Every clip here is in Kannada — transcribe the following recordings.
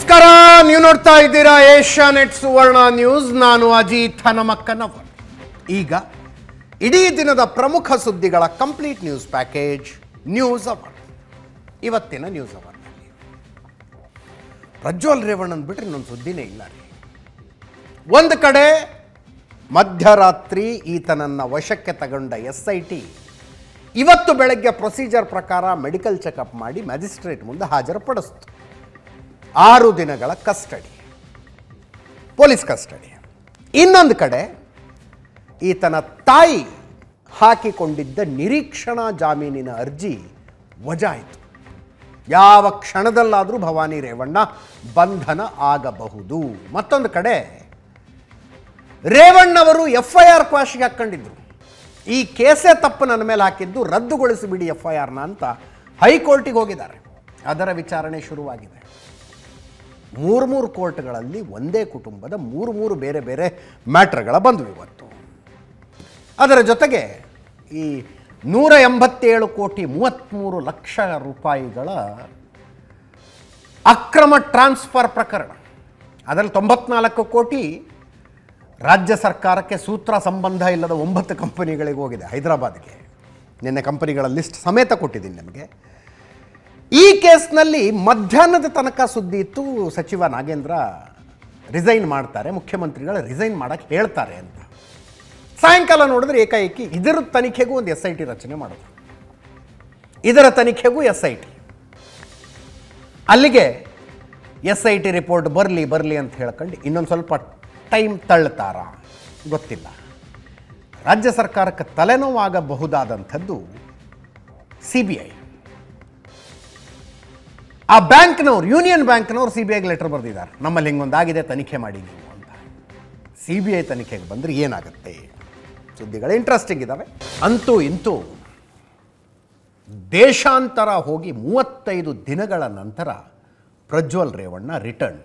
ನಮಸ್ಕಾರ ನೀವು ನೋಡ್ತಾ ಇದ್ದೀರಾ ಏಷ್ಯಾ ನೆಟ್ ಸುವರ್ಣ ನ್ಯೂಸ್ ನಾನು ಅಜಿತ್ ಹನಮಕ್ಕನವರ್ ಈಗ ಇಡೀ ದಿನದ ಪ್ರಮುಖ ಸುದ್ದಿಗಳ complete news package news hour ಇವತ್ತಿನ ನ್ಯೂಸ್ ಅವರ್ ಪ್ರಜ್ವಲ್ ರೇವಣ್ಣನ್ ಬಿಟ್ಟರೆ ಇನ್ನೊಂದು ಸುದ್ದಿನೇ ಇಲ್ಲ ರೀ ಒಂದು ಕಡೆ ಮಧ್ಯರಾತ್ರಿ ಈತನನ್ನ ವಶಕ್ಕೆ ತಗೊಂಡ ಎಸ್ ಐ ಟಿ ಇವತ್ತು ಬೆಳಗ್ಗೆ ಪ್ರೊಸೀಜರ್ ಪ್ರಕಾರ ಮೆಡಿಕಲ್ ಚೆಕಪ್ ಮಾಡಿ ಮ್ಯಾಜಿಸ್ಟ್ರೇಟ್ ಮುಂದೆ ಹಾಜರುಪಡಿಸ್ತು ಆರು ದಿನಗಳ ಕಸ್ಟಡಿ ಪೊಲೀಸ್ ಕಸ್ಟಡಿ ಇನ್ನೊಂದು ಕಡೆ ಈತನ ತಾಯಿ ಹಾಕಿಕೊಂಡಿದ್ದ ನಿರೀಕ್ಷಣಾ ಜಾಮೀನಿನ ಅರ್ಜಿ ವಜಾಯಿತು ಯಾವ ಕ್ಷಣದಲ್ಲಾದರೂ ಭವಾನಿ ರೇವಣ್ಣ ಬಂಧನ ಆಗಬಹುದು ಮತ್ತೊಂದು ಕಡೆ ರೇವಣ್ಣವರು ಎಫ್ ಐ ಆರ್ ಕ್ವಾಶಿಗೆ ಹಾಕ್ಕೊಂಡಿದ್ರು ಈ ಕೇಸೇ ತಪ್ಪು ನನ್ನ ಮೇಲೆ ಹಾಕಿದ್ದು ರದ್ದುಗೊಳಿಸಿಬಿಡಿ ಎಫ್ ಐ ಆರ್ನ ಅಂತ ಹೈಕೋರ್ಟಿಗೆ ಹೋಗಿದ್ದಾರೆ ಅದರ ವಿಚಾರಣೆ ಶುರುವಾಗಿದೆ ಮೂರು ಮೂರು ಕೋರ್ಟ್ಗಳಲ್ಲಿ ಒಂದೇ ಕುಟುಂಬದ ಮೂರು ಮೂರು ಬೇರೆ ಬೇರೆ ಮ್ಯಾಟ್ರ್ಗಳ ಬಂದವು ಇವತ್ತು ಅದರ ಜೊತೆಗೆ ಈ ನೂರ ಎಂಬತ್ತೇಳು ಕೋಟಿ ಮೂವತ್ತ್ಮೂರು ಲಕ್ಷ ರೂಪಾಯಿಗಳ ಅಕ್ರಮ ಟ್ರಾನ್ಸ್ಫರ್ ಪ್ರಕರಣ ಅದರಲ್ಲಿ ತೊಂಬತ್ನಾಲ್ಕು ಕೋಟಿ ರಾಜ್ಯ ಸರ್ಕಾರಕ್ಕೆ ಸೂತ್ರ ಸಂಬಂಧ ಇಲ್ಲದ ಒಂಬತ್ತು ಕಂಪನಿಗಳಿಗೆ ಹೋಗಿದೆ ಹೈದರಾಬಾದ್ಗೆ ನಿನ್ನೆ ಕಂಪನಿಗಳ ಲಿಸ್ಟ್ ಸಮೇತ ಕೊಟ್ಟಿದ್ದೀನಿ ನಿಮಗೆ ಈ ಕೇಸ್ನಲ್ಲಿ ಮಧ್ಯಾಹ್ನದ ತನಕ ಸುದ್ದಿ ಇತ್ತು ಸಚಿವ ನಾಗೇಂದ್ರ ರಿಸೈನ್ ಮಾಡ್ತಾರೆ ಮುಖ್ಯಮಂತ್ರಿಗಳು ರಿಸೈನ್ ಮಾಡಕ್ಕೆ ಹೇಳ್ತಾರೆ ಅಂತ ಸಾಯಂಕಾಲ ನೋಡಿದ್ರೆ ಏಕಾಏಕಿ ಇದರ ತನಿಖೆಗೂ ಒಂದು ಎಸ್ ಐ ಟಿ ರಚನೆ ಮಾಡೋದು ಇದರ ತನಿಖೆಗೂ ಎಸ್ ಐ ಟಿ ಅಲ್ಲಿಗೆ ಎಸ್ ಐ ಟಿ ರಿಪೋರ್ಟ್ ಬರಲಿ ಬರಲಿ ಅಂತ ಹೇಳ್ಕೊಂಡು ಇನ್ನೊಂದು ಸ್ವಲ್ಪ ಟೈಮ್ ತಳ್ಳುತ್ತಾರ ಗೊತ್ತಿಲ್ಲ ರಾಜ್ಯ ಸರ್ಕಾರಕ್ಕೆ ತಲೆನೋವಾಗಬಹುದಾದಂಥದ್ದು ಸಿ ಬಿ ಐ ಆ ಬ್ಯಾಂಕ್ನವ್ರು ಯೂನಿಯನ್ ಬ್ಯಾಂಕ್ನವ್ರು ಸಿ ಬಿ ಐಗೆ ಲೆಟರ್ ಬರೆದಿದ್ದಾರೆ ನಮ್ಮಲ್ಲಿ ಹಿಂಗೊಂದಾಗಿದೆ ತನಿಖೆ ಮಾಡಿ ನೀವು ಅಂತ ಸಿ ಬಿ ಐ ತನಿಖೆಗೆ ಬಂದರೆ ಏನಾಗುತ್ತೆ ಸುದ್ದಿಗಳು ಇಂಟ್ರೆಸ್ಟಿಂಗ್ ಇದ್ದಾವೆ ಅಂತೂ ಇಂತೂ ದೇಶಾಂತರ ಹೋಗಿ ಮೂವತ್ತೈದು ದಿನಗಳ ನಂತರ ಪ್ರಜ್ವಲ್ ರೇವಣ್ಣ ರಿಟರ್ನ್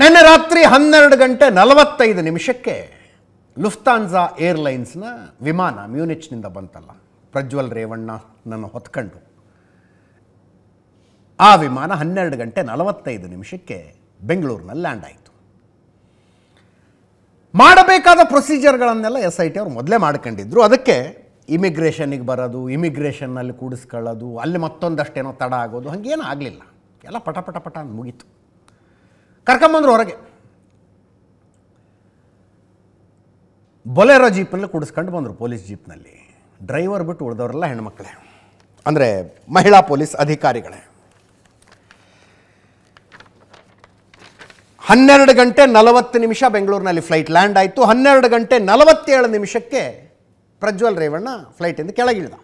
ನಿನ್ನೆ ರಾತ್ರಿ ಹನ್ನೆರಡು ಗಂಟೆ ನಲವತ್ತೈದು ನಿಮಿಷಕ್ಕೆ ಲುಫ್ತಾನ್ಝಾ ಏರ್ಲೈನ್ಸ್ನ ವಿಮಾನ ಮ್ಯೂನಿಚ್ನಿಂದ ಬಂತಲ್ಲ ಪ್ರಜ್ವಲ್ ರೇವಣ್ಣ ನನ್ನ ಹೊತ್ಕೊಂಡು ಆ ವಿಮಾನ ಹನ್ನೆರಡು ಗಂಟೆ ನಲವತ್ತೈದು ನಿಮಿಷಕ್ಕೆ ಬೆಂಗಳೂರಿನಲ್ಲಿ ಲ್ಯಾಂಡ್ ಆಯಿತು ಮಾಡಬೇಕಾದ ಪ್ರೊಸೀಜರ್ಗಳನ್ನೆಲ್ಲ ಎಸ್ ಐ ಟಿ ಅವ್ರು ಮೊದಲೇ ಮಾಡ್ಕೊಂಡಿದ್ರು ಅದಕ್ಕೆ ಇಮಿಗ್ರೇಷನಿಗೆ ಬರೋದು ಇಮಿಗ್ರೇಷನ್ನಲ್ಲಿ ಕೂಡಿಸ್ಕೊಳ್ಳೋದು ಅಲ್ಲಿ ಮತ್ತೊಂದಷ್ಟೇನೋ ತಡ ಆಗೋದು ಹಾಗೇನೂ ಆಗಲಿಲ್ಲ ಎಲ್ಲ ಪಟ ಪಟ ಪಟ ಮುಗೀತು ಕರ್ಕೊಂಬಂದ್ರು ಹೊರಗೆ ಬೊಲೆರೋ ಜೀಪ್ನಲ್ಲಿ ಕೂಡಿಸ್ಕೊಂಡು ಬಂದರು ಪೊಲೀಸ್ ಜೀಪ್ನಲ್ಲಿ ಡ್ರೈವರ್ ಬಿಟ್ಟು ಉಳಿದವರೆಲ್ಲ ಹೆಣ್ಮಕ್ಳೇ ಅಂದರೆ ಮಹಿಳಾ ಪೊಲೀಸ್ ಅಧಿಕಾರಿಗಳೇ ಹನ್ನೆರಡು ಗಂಟೆ ನಲವತ್ತು ನಿಮಿಷ ಬೆಂಗಳೂರಿನಲ್ಲಿ ಫ್ಲೈಟ್ ಲ್ಯಾಂಡ್ ಆಯಿತು ಹನ್ನೆರಡು ಗಂಟೆ ನಲವತ್ತೇಳು ನಿಮಿಷಕ್ಕೆ ಪ್ರಜ್ವಲ್ ರೇವಣ್ಣ ಫ್ಲೈಟಿಂದ ಕೆಳಗಿಳಿದ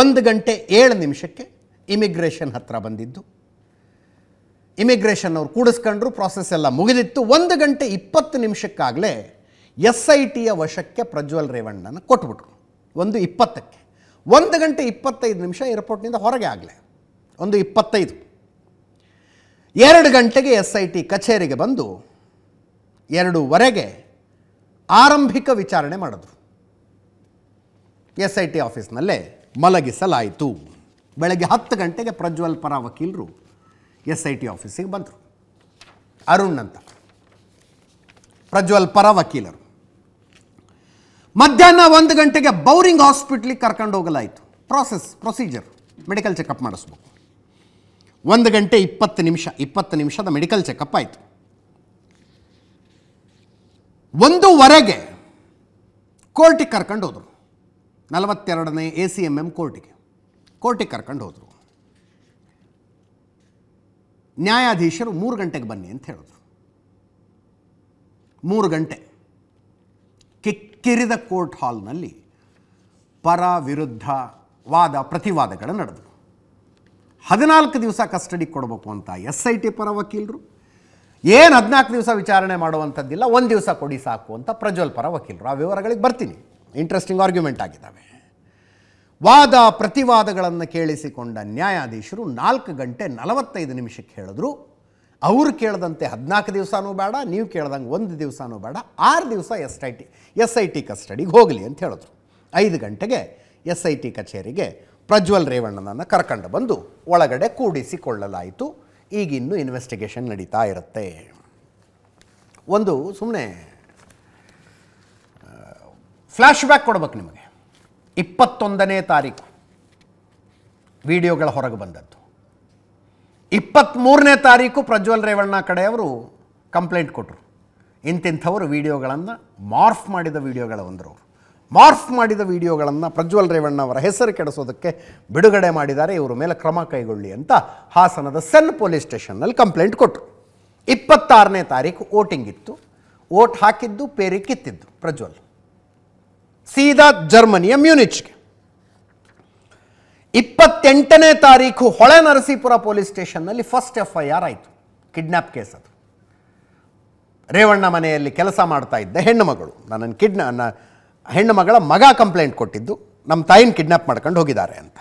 ಒಂದು ಗಂಟೆ ಏಳು ನಿಮಿಷಕ್ಕೆ ಇಮಿಗ್ರೇಷನ್ ಹತ್ರ ಬಂದಿದ್ದು ಇಮಿಗ್ರೇಷನ್ ಅವರು ಕೂಡಿಸ್ಕೊಂಡ್ರು ಪ್ರಾಸೆಸ್ ಎಲ್ಲ ಮುಗಿದಿತ್ತು ಒಂದು ಗಂಟೆ ಇಪ್ಪತ್ತು ನಿಮಿಷಕ್ಕಾಗಲೇ ಎಸ್ ಐ ಟಿಯ ವಶಕ್ಕೆ ಪ್ರಜ್ವಲ್ ರೇವಣ್ಣನ ಕೊಟ್ಬಿಟ್ರು ಒಂದು ಇಪ್ಪತ್ತಕ್ಕೆ ಒಂದು ಗಂಟೆ ಇಪ್ಪತ್ತೈದು ನಿಮಿಷ ಏರ್ಪೋರ್ಟ್ನಿಂದ ಹೊರಗೆ ಆಗಲೇ ಒಂದು ಇಪ್ಪತ್ತೈದು ಎರಡು ಗಂಟೆಗೆ ಎಸ್ ಐ ಟಿ ಕಚೇರಿಗೆ ಬಂದು ಎರಡೂವರೆಗೆ ಆರಂಭಿಕ ವಿಚಾರಣೆ ಮಾಡಿದ್ರು ಎಸ್ ಐ ಟಿ ಆಫೀಸ್ನಲ್ಲೇ ಮಲಗಿಸಲಾಯಿತು ಬೆಳಗ್ಗೆ ಹತ್ತು ಗಂಟೆಗೆ ಪ್ರಜ್ವಲ್ ಪರ ವಕೀಲರು ಎಸ್ ಐ ಟಿ ಆಫೀಸಿಗೆ ಬಂದರು ಅರುಣ್ ಅಂತ ಪ್ರಜ್ವಲ್ ಪರ ವಕೀಲರು ಮಧ್ಯಾಹ್ನ ಒಂದು ಗಂಟೆಗೆ ಬೌರಿಂಗ್ ಹಾಸ್ಪಿಟ್ಲಿಗೆ ಕರ್ಕೊಂಡು ಹೋಗಲಾಯಿತು ಪ್ರಾಸೆಸ್ ಪ್ರೊಸೀಜರ್ ಮೆಡಿಕಲ್ ಚೆಕಪ್ ಮಾಡಿಸ್ಬೇಕು ಒಂದು ಗಂಟೆ ಇಪ್ಪತ್ತು ನಿಮಿಷ ಇಪ್ಪತ್ತು ನಿಮಿಷದ ಮೆಡಿಕಲ್ ಚೆಕಪ್ ಆಯಿತು ಒಂದೂವರೆಗೆ ಕೋರ್ಟಿಗೆ ಕರ್ಕೊಂಡು ಹೋದರು ನಲವತ್ತೆರಡನೇ ಎ ಸಿ ಎಮ್ ಎಮ್ ಕೋರ್ಟಿಗೆ ಕೋರ್ಟಿಗೆ ಕರ್ಕೊಂಡು ಹೋದರು ನ್ಯಾಯಾಧೀಶರು ಮೂರು ಗಂಟೆಗೆ ಬನ್ನಿ ಅಂತ ಹೇಳಿದ್ರು ಮೂರು ಗಂಟೆ ಕಿಕ್ಕಿರಿದ ಕೋರ್ಟ್ ಹಾಲ್ನಲ್ಲಿ ಪರ ವಿರುದ್ಧ ವಾದ ಪ್ರತಿವಾದಗಳು ನಡೆದವು ಹದಿನಾಲ್ಕು ದಿವಸ ಕಸ್ಟಡಿ ಕೊಡಬೇಕು ಅಂತ ಎಸ್ ಐ ಟಿ ಪರ ವಕೀಲರು ಏನು ಹದಿನಾಲ್ಕು ದಿವಸ ವಿಚಾರಣೆ ಮಾಡುವಂಥದ್ದಿಲ್ಲ ಒಂದು ದಿವಸ ಕೊಡಿ ಸಾಕು ಅಂತ ಪ್ರಜ್ವಲ್ ಪರ ವಕೀಲರು ಆ ವಿವರಗಳಿಗೆ ಬರ್ತೀನಿ ಇಂಟ್ರೆಸ್ಟಿಂಗ್ ಆರ್ಗ್ಯುಮೆಂಟ್ ಆಗಿದ್ದಾವೆ ವಾದ ಪ್ರತಿವಾದಗಳನ್ನು ಕೇಳಿಸಿಕೊಂಡ ನ್ಯಾಯಾಧೀಶರು ನಾಲ್ಕು ಗಂಟೆ ನಲವತ್ತೈದು ನಿಮಿಷಕ್ಕೆ ಹೇಳಿದ್ರು ಅವರು ಕೇಳದಂತೆ ಹದಿನಾಲ್ಕು ದಿವಸನೂ ಬೇಡ ನೀವು ಕೇಳ್ದಂಗೆ ಒಂದು ದಿವಸನೂ ಬೇಡ ಆರು ದಿವಸ S I T S I T ಕಸ್ಟಡಿಗೆ ಹೋಗಲಿ ಅಂತ ಹೇಳಿದ್ರು ಐದು ಗಂಟೆಗೆ ಎಸ್ ಐ ಟಿ ಕಚೇರಿಗೆ ಪ್ರಜ್ವಲ್ ರೇವಣ್ಣನನ್ನು ಕರ್ಕೊಂಡು ಬಂದು ಒಳಗಡೆ ಕೂಡಿಸಿಕೊಳ್ಳಲಾಯಿತು ಈಗಿನ್ನೂ ಇನ್ವೆಸ್ಟಿಗೇಷನ್ ನಡೀತಾ ಇರುತ್ತೆ ಒಂದು ಸುಮ್ಮನೆ ಫ್ಲ್ಯಾಶ್ ಬ್ಯಾಕ್ ಕೊಡ್ಬೇಕು ನಿಮಗೆ ಇಪ್ಪತ್ತೊಂದನೇ ತಾರೀಕು ವಿಡಿಯೋಗಳ ಹೊರಗೆ ಬಂದದ್ದು ಇಪ್ಪತ್ತ್ಮೂರನೇ ತಾರೀಕು ಪ್ರಜ್ವಲ್ ರೇವಣ್ಣ ಕಡೆಯವರು ಕಂಪ್ಲೇಂಟ್ ಕೊಟ್ಟರು ಇಂತಿಂಥವರು ವಿಡಿಯೋಗಳನ್ನು ಮಾರ್ಫ್ ಮಾಡಿದ ವಿಡಿಯೋಗಳ ಒಂದರವರು ಮಾರ್ಫ್ ಮಾಡಿದ ವಿಡಿಯೋಗಳನ್ನು ಪ್ರಜ್ವಲ್ ರೇವಣ್ಣ ಅವರ ಹೆಸರು ಕೆಡಿಸೋದಕ್ಕೆ ಬಿಡುಗಡೆ ಮಾಡಿದ್ದಾರೆ ಇವರ ಮೇಲೆ ಕ್ರಮ ಕೈಗೊಳ್ಳಿ ಅಂತ ಹಾಸನದ ಸೆನ್ ಪೊಲೀಸ್ ಸ್ಟೇಷನ್ನಲ್ಲಿ ಕಂಪ್ಲೇಂಟ್ ಕೊಟ್ಟರು ಇಪ್ಪತ್ತಾರನೇ ತಾರೀಕು ವೋಟಿಂಗ್ ಇತ್ತು ವೋಟ್ ಹಾಕಿದ್ದು ಪೇರಿ ಕಿತ್ತಿದ್ದು ಪ್ರಜ್ವಲ್ ಸೀದಾ ಜರ್ಮನಿಯ ಮ್ಯೂನಿಚ್ಗೆ ಇಪ್ಪತ್ತೆಂಟನೇ ತಾರೀಕು ಹೊಳೆ ನರಸೀಪುರ ಪೊಲೀಸ್ ಸ್ಟೇಷನ್ನಲ್ಲಿ ಫಸ್ಟ್ ಎಫ್ ಐ ಆರ್ ಆಯಿತು ಕಿಡ್ನ್ಯಾಪ್ ಕೇಸ್ ಅದು ರೇವಣ್ಣ ಮನೆಯಲ್ಲಿ ಕೆಲಸ ಮಾಡ್ತಾ ಇದ್ದ ಹೆಣ್ಣು ಮಗಳು ನನ್ನನ್ನು ಕಿಡ್ನಾ ಹೆಣ್ಣು ಮಗಳ ಮಗ ಕಂಪ್ಲೇಂಟ್ ಕೊಟ್ಟಿದ್ದು ನಮ್ಮ ತಾಯಿನ ಕಿಡ್ನಾಪ್ ಮಾಡ್ಕೊಂಡು ಹೋಗಿದ್ದಾರೆ ಅಂತ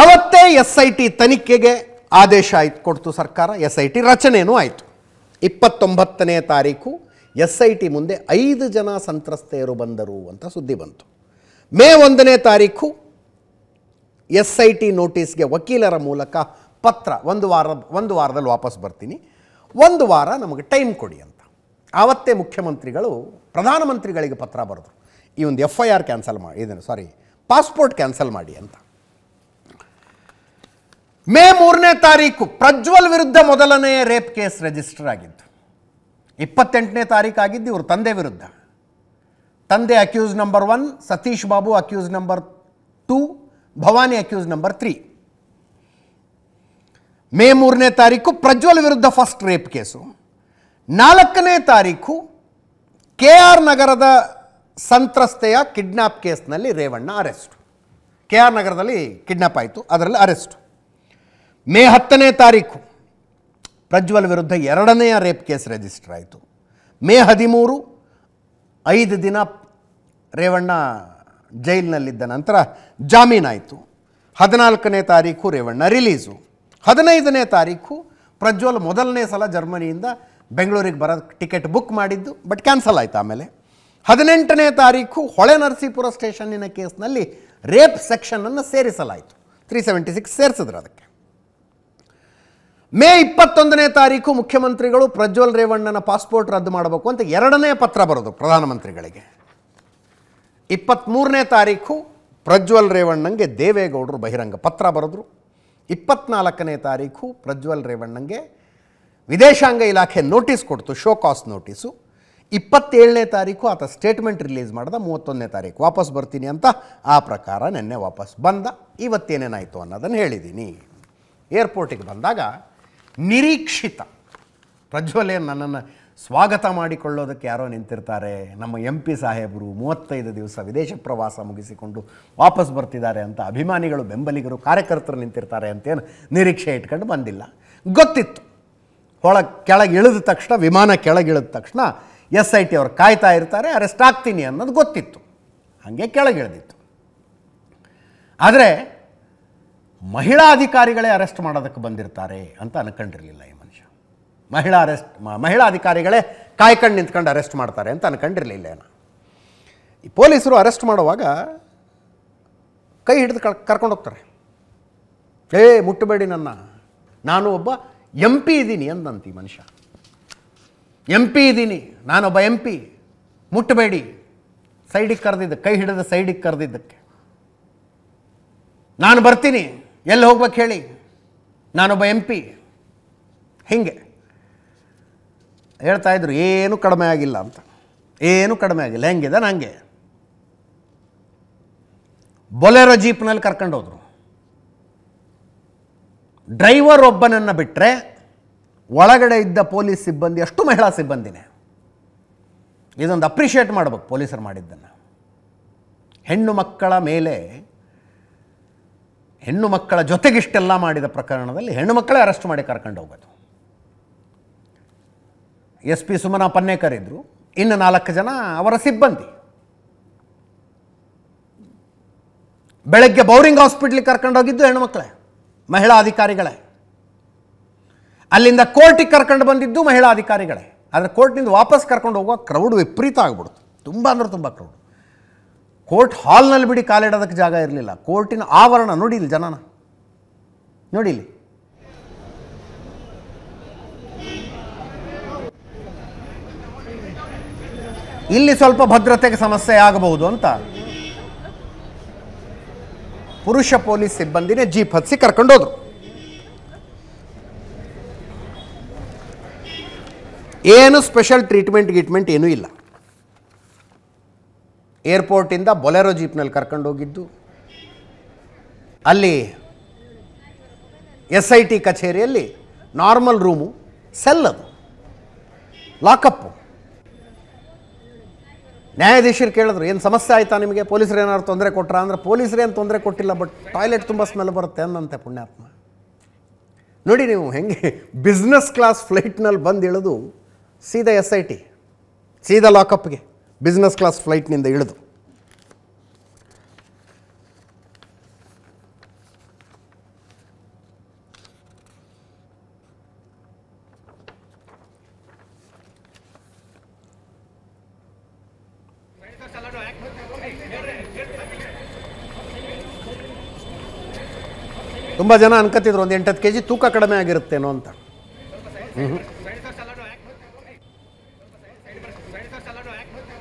ಆವತ್ತೇ ಎಸ್ ಐ ಟಿ ತನಿಖೆಗೆ ಆದೇಶ ಆಯ್ತು ಕೊಡ್ತು ಸರ್ಕಾರ ಎಸ್ ಐ ಟಿ ರಚನೆಯೂ ಆಯಿತು ಇಪ್ಪತ್ತೊಂಬತ್ತನೇ ತಾರೀಕು ಎಸ್ ಐ ಟಿ ಮುಂದೆ ಐದು ಜನ ಸಂತ್ರಸ್ತೆಯರು ಬಂದರು ಅಂತ ಸುದ್ದಿ ಬಂತು ಮೇ ಒಂದನೇ ತಾರೀಕು ಎಸ್ ಐ ಟಿ ನೋಟಿಸ್ಗೆ ವಕೀಲರ ಮೂಲಕ ಪತ್ರ ಒಂದು ವಾರ ಒಂದು ವಾರದಲ್ಲಿ ವಾಪಸ್ ಬರ್ತೀನಿ ಒಂದು ವಾರ ನಮಗೆ ಟೈಮ್ ಕೊಡಿ ಅಂತ ಆವತ್ತೇ ಮುಖ್ಯಮಂತ್ರಿಗಳು ಪ್ರಧಾನಮಂತ್ರಿಗಳಿಗೆ ಪತ್ರ ಬರೆದರು ಈ ಒಂದು ಎಫ್ ಐ ಆರ್ ಕ್ಯಾನ್ಸಲ್ ಮಾಡಿ ಇದನ್ನು ಸಾರಿ ಪಾಸ್ಪೋರ್ಟ್ ಕ್ಯಾನ್ಸಲ್ ಮಾಡಿ ಅಂತ ಮೇ ಮೂರನೇ ತಾರೀಕು ಪ್ರಜ್ವಲ್ ವಿರುದ್ಧ ಮೊದಲನೆಯ ರೇಪ್ ಕೇಸ್ ರಿಜಿಸ್ಟರ್ ಆಗಿದ್ದು ಇಪ್ಪತ್ತೆಂಟನೇ ತಾರೀಕು ಆಗಿದ್ದು ಇವರು ತಂದೆ ವಿರುದ್ಧ ತಂದೆ accused number one Satish Babu accused number two Bhavani accused number three May ಮೂರನೇ ತಾರೀಕು ಪ್ರಜ್ವಲ್ ವಿರುದ್ಧ ಫಸ್ಟ್ ರೇಪ್ ಕೇಸು ನಾಲ್ಕನೇ ತಾರೀಕು ಕೆ ಆರ್ ನಗರದ ಸಂತ್ರಸ್ತೆಯ ಕಿಡ್ನಾಪ್ ಕೇಸ್ನಲ್ಲಿ ರೇವಣ್ಣ ಅರೆಸ್ಟ್ ಕೆ ಆರ್ ನಗರದಲ್ಲಿ ಕಿಡ್ನಾಪ್ ಆಯಿತು ಅದರಲ್ಲಿ ಅರೆಸ್ಟ್ ಮೇ ಹತ್ತನೇ ತಾರೀಕು ಪ್ರಜ್ವಲ್ ವಿರುದ್ಧ ಎರಡನೆಯ ರೇಪ್ ಕೇಸ್ ರಿಜಿಸ್ಟರ್ ಆಯಿತು ಮೇ ಹದಿಮೂರು ಐದು ದಿನ ರೇವಣ್ಣ ಜೈಲಿನಲ್ಲಿದ್ದ ನಂತರ ಜಾಮೀನಾಯಿತು ಹದಿನಾಲ್ಕನೇ ತಾರೀಕು ರೇವಣ್ಣ ರಿಲೀಸು ಹದಿನೈದನೇ ತಾರೀಕು ಪ್ರಜ್ವಲ್ ಮೊದಲನೇ ಸಲ ಜರ್ಮನಿಯಿಂದ ಬೆಂಗಳೂರಿಗೆ ಬರೋ ಟಿಕೆಟ್ ಬುಕ್ ಮಾಡಿದ್ದು ಬಟ್ ಕ್ಯಾನ್ಸಲ್ ಆಯಿತು ಆಮೇಲೆ ಹದಿನೆಂಟನೇ ತಾರೀಕು ಹೊಳೆ ನರಸೀಪುರ ಸ್ಟೇಷನ್ನಿನ ಕೇಸ್ನಲ್ಲಿ ರೇಪ್ ಸೆಕ್ಷನನ್ನು ಸೇರಿಸಲಾಯಿತು ತ್ರೀ ಸೆವೆಂಟಿ ಸಿಕ್ಸ್ ಸೇರಿಸಿದ್ರು ಅದಕ್ಕೆ ಮೇ ಇಪ್ಪತ್ತೊಂದನೇ ತಾರೀಕು ಮುಖ್ಯಮಂತ್ರಿಗಳು ಪ್ರಜ್ವಲ್ ರೇವಣ್ಣನ ಪಾಸ್ಪೋರ್ಟ್ ರದ್ದು ಮಾಡಬೇಕು ಅಂತ ಎರಡನೇ ಪತ್ರ ಬರೋದು ಪ್ರಧಾನಮಂತ್ರಿಗಳಿಗೆ ಇಪ್ಪತ್ತ್ಮೂರನೇ ತಾರೀಕು ಪ್ರಜ್ವಲ್ ರೇವಣ್ಣಂಗೆ ದೇವೇಗೌಡರು ಬಹಿರಂಗ ಪತ್ರ ಬರೆದ್ರು ಇಪ್ಪತ್ನಾಲ್ಕನೇ ತಾರೀಕು ಪ್ರಜ್ವಲ್ ರೇವಣ್ಣಂಗೆ ವಿದೇಶಾಂಗ ಇಲಾಖೆ ನೋಟಿಸ್ ಕೊಡ್ತು ಶೋ ಕಾಸ್ಟ್ ನೋಟಿಸು ಇಪ್ಪತ್ತೇಳನೇ ತಾರೀಕು ಆತ ಸ್ಟೇಟ್ಮೆಂಟ್ ರಿಲೀಸ್ ಮಾಡ್ದ ಮೂವತ್ತೊಂದನೇ ತಾರೀಕು ವಾಪಸ್ ಬರ್ತೀನಿ ಅಂತ ಆ ಪ್ರಕಾರ ನಿನ್ನೆ ವಾಪಸ್ ಬಂದ ಇವತ್ತೇನೇನಾಯಿತು ಅನ್ನೋದನ್ನು ಹೇಳಿದ್ದೀನಿ ಏರ್ಪೋರ್ಟಿಗೆ ಬಂದಾಗ ನಿರೀಕ್ಷಿತ ಪ್ರಜ್ವಲೇನ್ ನನ್ನನ್ನು ಸ್ವಾಗತ ಮಾಡಿಕೊಳ್ಳೋದಕ್ಕೆ ಯಾರೋ ನಿಂತಿರ್ತಾರೆ ನಮ್ಮ ಎಂ ಪಿ ಸಾಹೇಬರು ಮೂವತ್ತೈದು ದಿವಸ ವಿದೇಶ ಪ್ರವಾಸ ಮುಗಿಸಿಕೊಂಡು ವಾಪಸ್ ಬರ್ತಿದ್ದಾರೆ ಅಂತ ಅಭಿಮಾನಿಗಳು ಬೆಂಬಲಿಗರು ಕಾರ್ಯಕರ್ತರು ನಿಂತಿರ್ತಾರೆ ಅಂತೇನು ನಿರೀಕ್ಷೆ ಇಟ್ಕೊಂಡು ಬಂದಿಲ್ಲ ಗೊತ್ತಿತ್ತು ಹೊಳ ಕೆಳಗೆ ಇಳಿದ ತಕ್ಷಣ ವಿಮಾನ ಕೆಳಗಿಳಿದ ತಕ್ಷಣ ಎಸ್ ಐ ಟಿ ಅವ್ರು ಕಾಯ್ತಾ ಇರ್ತಾರೆ ಅರೆಸ್ಟ್ ಆಗ್ತೀನಿ ಅನ್ನೋದು ಗೊತ್ತಿತ್ತು ಹಾಗೆ ಕೆಳಗಿಳಿದಿತ್ತು ಆದರೆ ಮಹಿಳಾ ಅಧಿಕಾರಿಗಳೇ ಅರೆಸ್ಟ್ ಮಾಡೋದಕ್ಕೆ ಬಂದಿರ್ತಾರೆ ಅಂತ ಅನ್ಕೊಂಡಿರಲಿಲ್ಲ ಈ ಮನುಷ್ಯ ಮಹಿಳಾ ಅರೆಸ್ಟ್ ಮಹಿಳಾ ಅಧಿಕಾರಿಗಳೇ ಕಾಯ್ಕೊಂಡು ನಿಂತ್ಕೊಂಡು ಅರೆಸ್ಟ್ ಮಾಡ್ತಾರೆ ಅಂತ ಅನ್ಕೊಂಡಿರಲಿಲ್ಲ ಏನೋ ಈ ಪೊಲೀಸರು ಅರೆಸ್ಟ್ ಮಾಡುವಾಗ ಕೈ ಹಿಡಿದು ಕರ್ಕೊಂಡು ಹೋಗ್ತಾರೆ ಏ ಮುಟ್ಟಬೇಡಿ ನನ್ನ ನಾನು ಒಬ್ಬ ಎಂ ಪಿ ಇದ್ದೀನಿ ಎಂದಂತ ಈ ಮನುಷ್ಯ ಎಂ ಪಿ ಇದ್ದೀನಿ ನಾನೊಬ್ಬ ಎಂ ಪಿ ಮುಟ್ಟಬೇಡಿ ಸೈಡಿಗೆ ಕರೆದಿದ್ದ ಕೈ ಹಿಡಿದ ಸೈಡಿಗೆ ಕರೆದಿದ್ದಕ್ಕೆ ನಾನು ಬರ್ತೀನಿ ಎಲ್ಲಿ ಹೋಗ್ಬೇಕು ಹೇಳಿ ನಾನೊಬ್ಬ ಎಂ ಪಿ ಹೇಳ್ತಾ ಇದ್ರು ಏನು ಕಡಿಮೆ ಆಗಿಲ್ಲ ಅಂತ ಏನು ಕಡಿಮೆ ಆಗಿಲ್ಲ ಹೆಂಗಿದೆ ನಂಗೆ ಬೊಲೆರೋ ಜೀಪ್ನಲ್ಲಿ ಕರ್ಕೊಂಡು ಹೋದ್ರು ಡ್ರೈವರ್ ಒಬ್ಬನನ್ನು ಬಿಟ್ಟರೆ ಒಳಗಡೆ ಇದ್ದ ಪೊಲೀಸ್ ಸಿಬ್ಬಂದಿ ಅಷ್ಟು ಮಹಿಳಾ ಸಿಬ್ಬಂದಿನೇ ಇದೊಂದು ಅಪ್ರಿಷಿಯೇಟ್ ಮಾಡಬೇಕು ಪೊಲೀಸರು ಮಾಡಿದ್ದನ್ನು ಹೆಣ್ಣು ಮಕ್ಕಳ ಮೇಲೆ ಹೆಣ್ಣು ಮಕ್ಕಳ ಜೊತೆಗಿಷ್ಟೆಲ್ಲ ಮಾಡಿದ ಪ್ರಕರಣದಲ್ಲಿ ಹೆಣ್ಣು ಮಕ್ಕಳೇ ಅರೆಸ್ಟ್ ಮಾಡಿ ಕರ್ಕೊಂಡು ಹೋಗೋದು ಎಸ್ ಪಿ ಸುಮನಾ ಪನ್ನೇಕರ್ ಇದ್ದರು ಇನ್ನು ನಾಲ್ಕು ಜನ ಅವರ ಸಿಬ್ಬಂದಿ ಬೆಳಗ್ಗೆ ಬೌರಿಂಗ್ ಹಾಸ್ಪಿಟ್ಲಿಗೆ ಕರ್ಕೊಂಡೋಗಿದ್ದು ಹೆಣ್ಣು ಮಕ್ಕಳೇ ಮಹಿಳಾ ಅಧಿಕಾರಿಗಳೇ ಅಲ್ಲಿಂದ ಕೋರ್ಟಿಗೆ ಕರ್ಕೊಂಡು ಬಂದಿದ್ದು ಮಹಿಳಾ ಅಧಿಕಾರಿಗಳೇ ಆದರೆ ಕೋರ್ಟ್ನಿಂದ ವಾಪಸ್ ಕರ್ಕೊಂಡು ಹೋಗುವ ಕ್ರೌಡ್ ವಿಪರೀತ ಆಗ್ಬಿಡ್ತು ತುಂಬ ಅಂದ್ರೆ ತುಂಬ ಕ್ರೌಡ್ ಕೋರ್ಟ್ ಹಾಲ್ನಲ್ಲಿ ಬಿಡಿ ಕಾಲಿಡೋದಕ್ಕೆ ಜಾಗ ಇರಲಿಲ್ಲ ಕೋರ್ಟಿನ ಆವರಣ ನೋಡಿ ಇಲ್ಲಿ ಜನನ ನೋಡಿ ಇಲ್ಲಿ ಇಲ್ಲಿ ಸ್ವಲ್ಪ ಭದ್ರತೆಗೆ ಸಮಸ್ಯೆ ಆಗಬಹುದು ಅಂತ ಪುರುಷ ಪೊಲೀಸ್ ಸಿಬ್ಬಂದಿನೇ ಜೀಪ್ ಹತ್ಸಿ ಕರ್ಕೊಂಡೋದ್ರು ಏನು ಸ್ಪೆಷಲ್ ಟ್ರೀಟ್ಮೆಂಟ್ ಗೀಟ್ಮೆಂಟ್ ಏನೂ ಇಲ್ಲ ಏರ್ಪೋರ್ಟಿಂದ ಬೊಲೆರೋ ಜೀಪ್ನಲ್ಲಿ ಕರ್ಕೊಂಡೋಗಿದ್ದು ಅಲ್ಲಿ ಎಸ್ ಐ ಟಿ ಕಚೇರಿಯಲ್ಲಿ ನಾರ್ಮಲ್ ರೂಮು ಸೆಲ್ ಅದು ಲಾಕಪ್ಪು ನ್ಯಾಯಾಧೀಶರು ಕೇಳಿದ್ರು ಏನು ಸಮಸ್ಯೆ ಆಯಿತಾ ನಿಮಗೆ ಪೊಲೀಸರು ಏನಾದ್ರು ತೊಂದರೆ ಕೊಟ್ಟರೆ ಅಂದ್ರೆ ಪೊಲೀಸರೇನು ತೊಂದರೆ ಕೊಟ್ಟಿಲ್ಲ ಬಟ್ ಟಾಯ್ಲೆಟ್ ತುಂಬ ಸ್ಮೆಲ್ ಬರುತ್ತೆ ಅನ್ನಂತೆ ಪುಣ್ಯಾತ್ಮ ನೋಡಿ ನೀವು ಹೆಂಗೆ ಬಿಸ್ನೆಸ್ ಕ್ಲಾಸ್ ಫ್ಲೈಟ್ನಲ್ಲಿ ಬಂದು ಇಳಿದು ಸೀದಾ ಎಸ್ ಐ ಟಿ ಸೀದಾ ಲಾಕಪ್ಗೆ ಬಿಸ್ನೆಸ್ ಕ್ಲಾಸ್ ಫ್ಲೈಟ್ನಿಂದ ಇಳಿದು ತುಂಬ ಜನ ಅನ್ಕೋತಿದ್ರು ಒಂದು ಎಂಟತ್ತು ಕೆ ಜಿ ತೂಕ ಕಡಿಮೆ ಆಗಿರುತ್ತೇನೋ ಅಂತ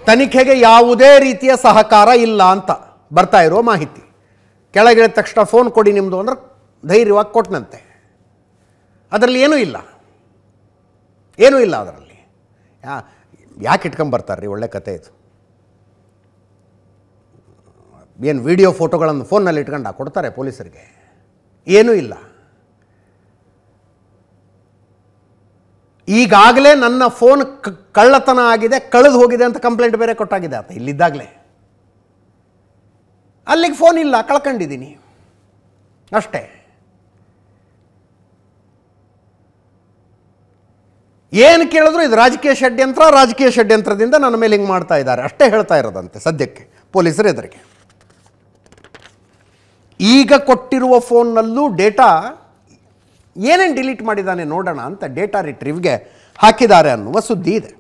ತನಿಖೆಗೆ ಯಾವುದೇ ರೀತಿಯ ಸಹಕಾರ ಇಲ್ಲ ಅಂತ ಬರ್ತಾ ಇರೋ ಮಾಹಿತಿ ಕೆಳಗಿಳಿದ ತಕ್ಷಣ ಫೋನ್ ಕೊಡಿ ನಿಮ್ಮದು ಅಂದ್ರೆ ಧೈರ್ಯವಾಗಿ ಕೊಟ್ಟನಂತೆ ಅದರಲ್ಲಿ ಏನೂ ಇಲ್ಲ ಏನೂ ಇಲ್ಲ ಅದರಲ್ಲಿ ಯಾ ಯಾಕೆ ಇಟ್ಕೊಂಬರ್ತಾರೆ ರೀ ಒಳ್ಳೆ ಕತೆ ಇದು ಏನು ವಿಡಿಯೋ ಫೋಟೋಗಳನ್ನು ಫೋನ್ನಲ್ಲಿ ಇಟ್ಕೊಂಡು ಕೊಡ್ತಾರೆ ಪೊಲೀಸರಿಗೆ ಏನೂ ಇಲ್ಲ ಈಗಾಗಲೇ ನನ್ನ ಫೋನ್ ಕಳ್ಳತನ ಆಗಿದೆ ಕಳೆದು ಹೋಗಿದೆ ಅಂತ ಕಂಪ್ಲೇಂಟ್ ಬೇರೆ ಕೊಟ್ಟಾಗಿದೆ ಆತ ಇಲ್ಲಿದ್ದಾಗಲೇ ಅಲ್ಲಿಗೆ ಫೋನ್ ಇಲ್ಲ ಕಳ್ಕೊಂಡಿದ್ದೀನಿ ಅಷ್ಟೇ ಏನು ಕೇಳಿದ್ರು ಇದು ರಾಜಕೀಯ ಷಡ್ಯಂತ್ರ ರಾಜಕೀಯ ಷಡ್ಯಂತ್ರದಿಂದ ನನ್ನ ಮೇಲೆ ಹಿಂಗೆ ಮಾಡ್ತಾ ಇದ್ದಾರೆ ಅಷ್ಟೇ ಹೇಳ್ತಾ ಇರೋದಂತೆ ಸದ್ಯಕ್ಕೆ ಪೊಲೀಸರು ಎದುರಿಗೆ ಈಗ ಕೊಟ್ಟಿರುವ ಫೋನ್ನಲ್ಲೂ ಡೇಟಾ ಏನೇನು ಡಿಲೀಟ್ ಮಾಡಿದ್ದಾನೆ ನೋಡೋಣ ಅಂತ ಡೇಟಾ ರಿಟ್ರೀವ್ಗೆ ಹಾಕಿದ್ದಾರೆ ಅನ್ನುವ ಸುದ್ದಿ ಇದೆ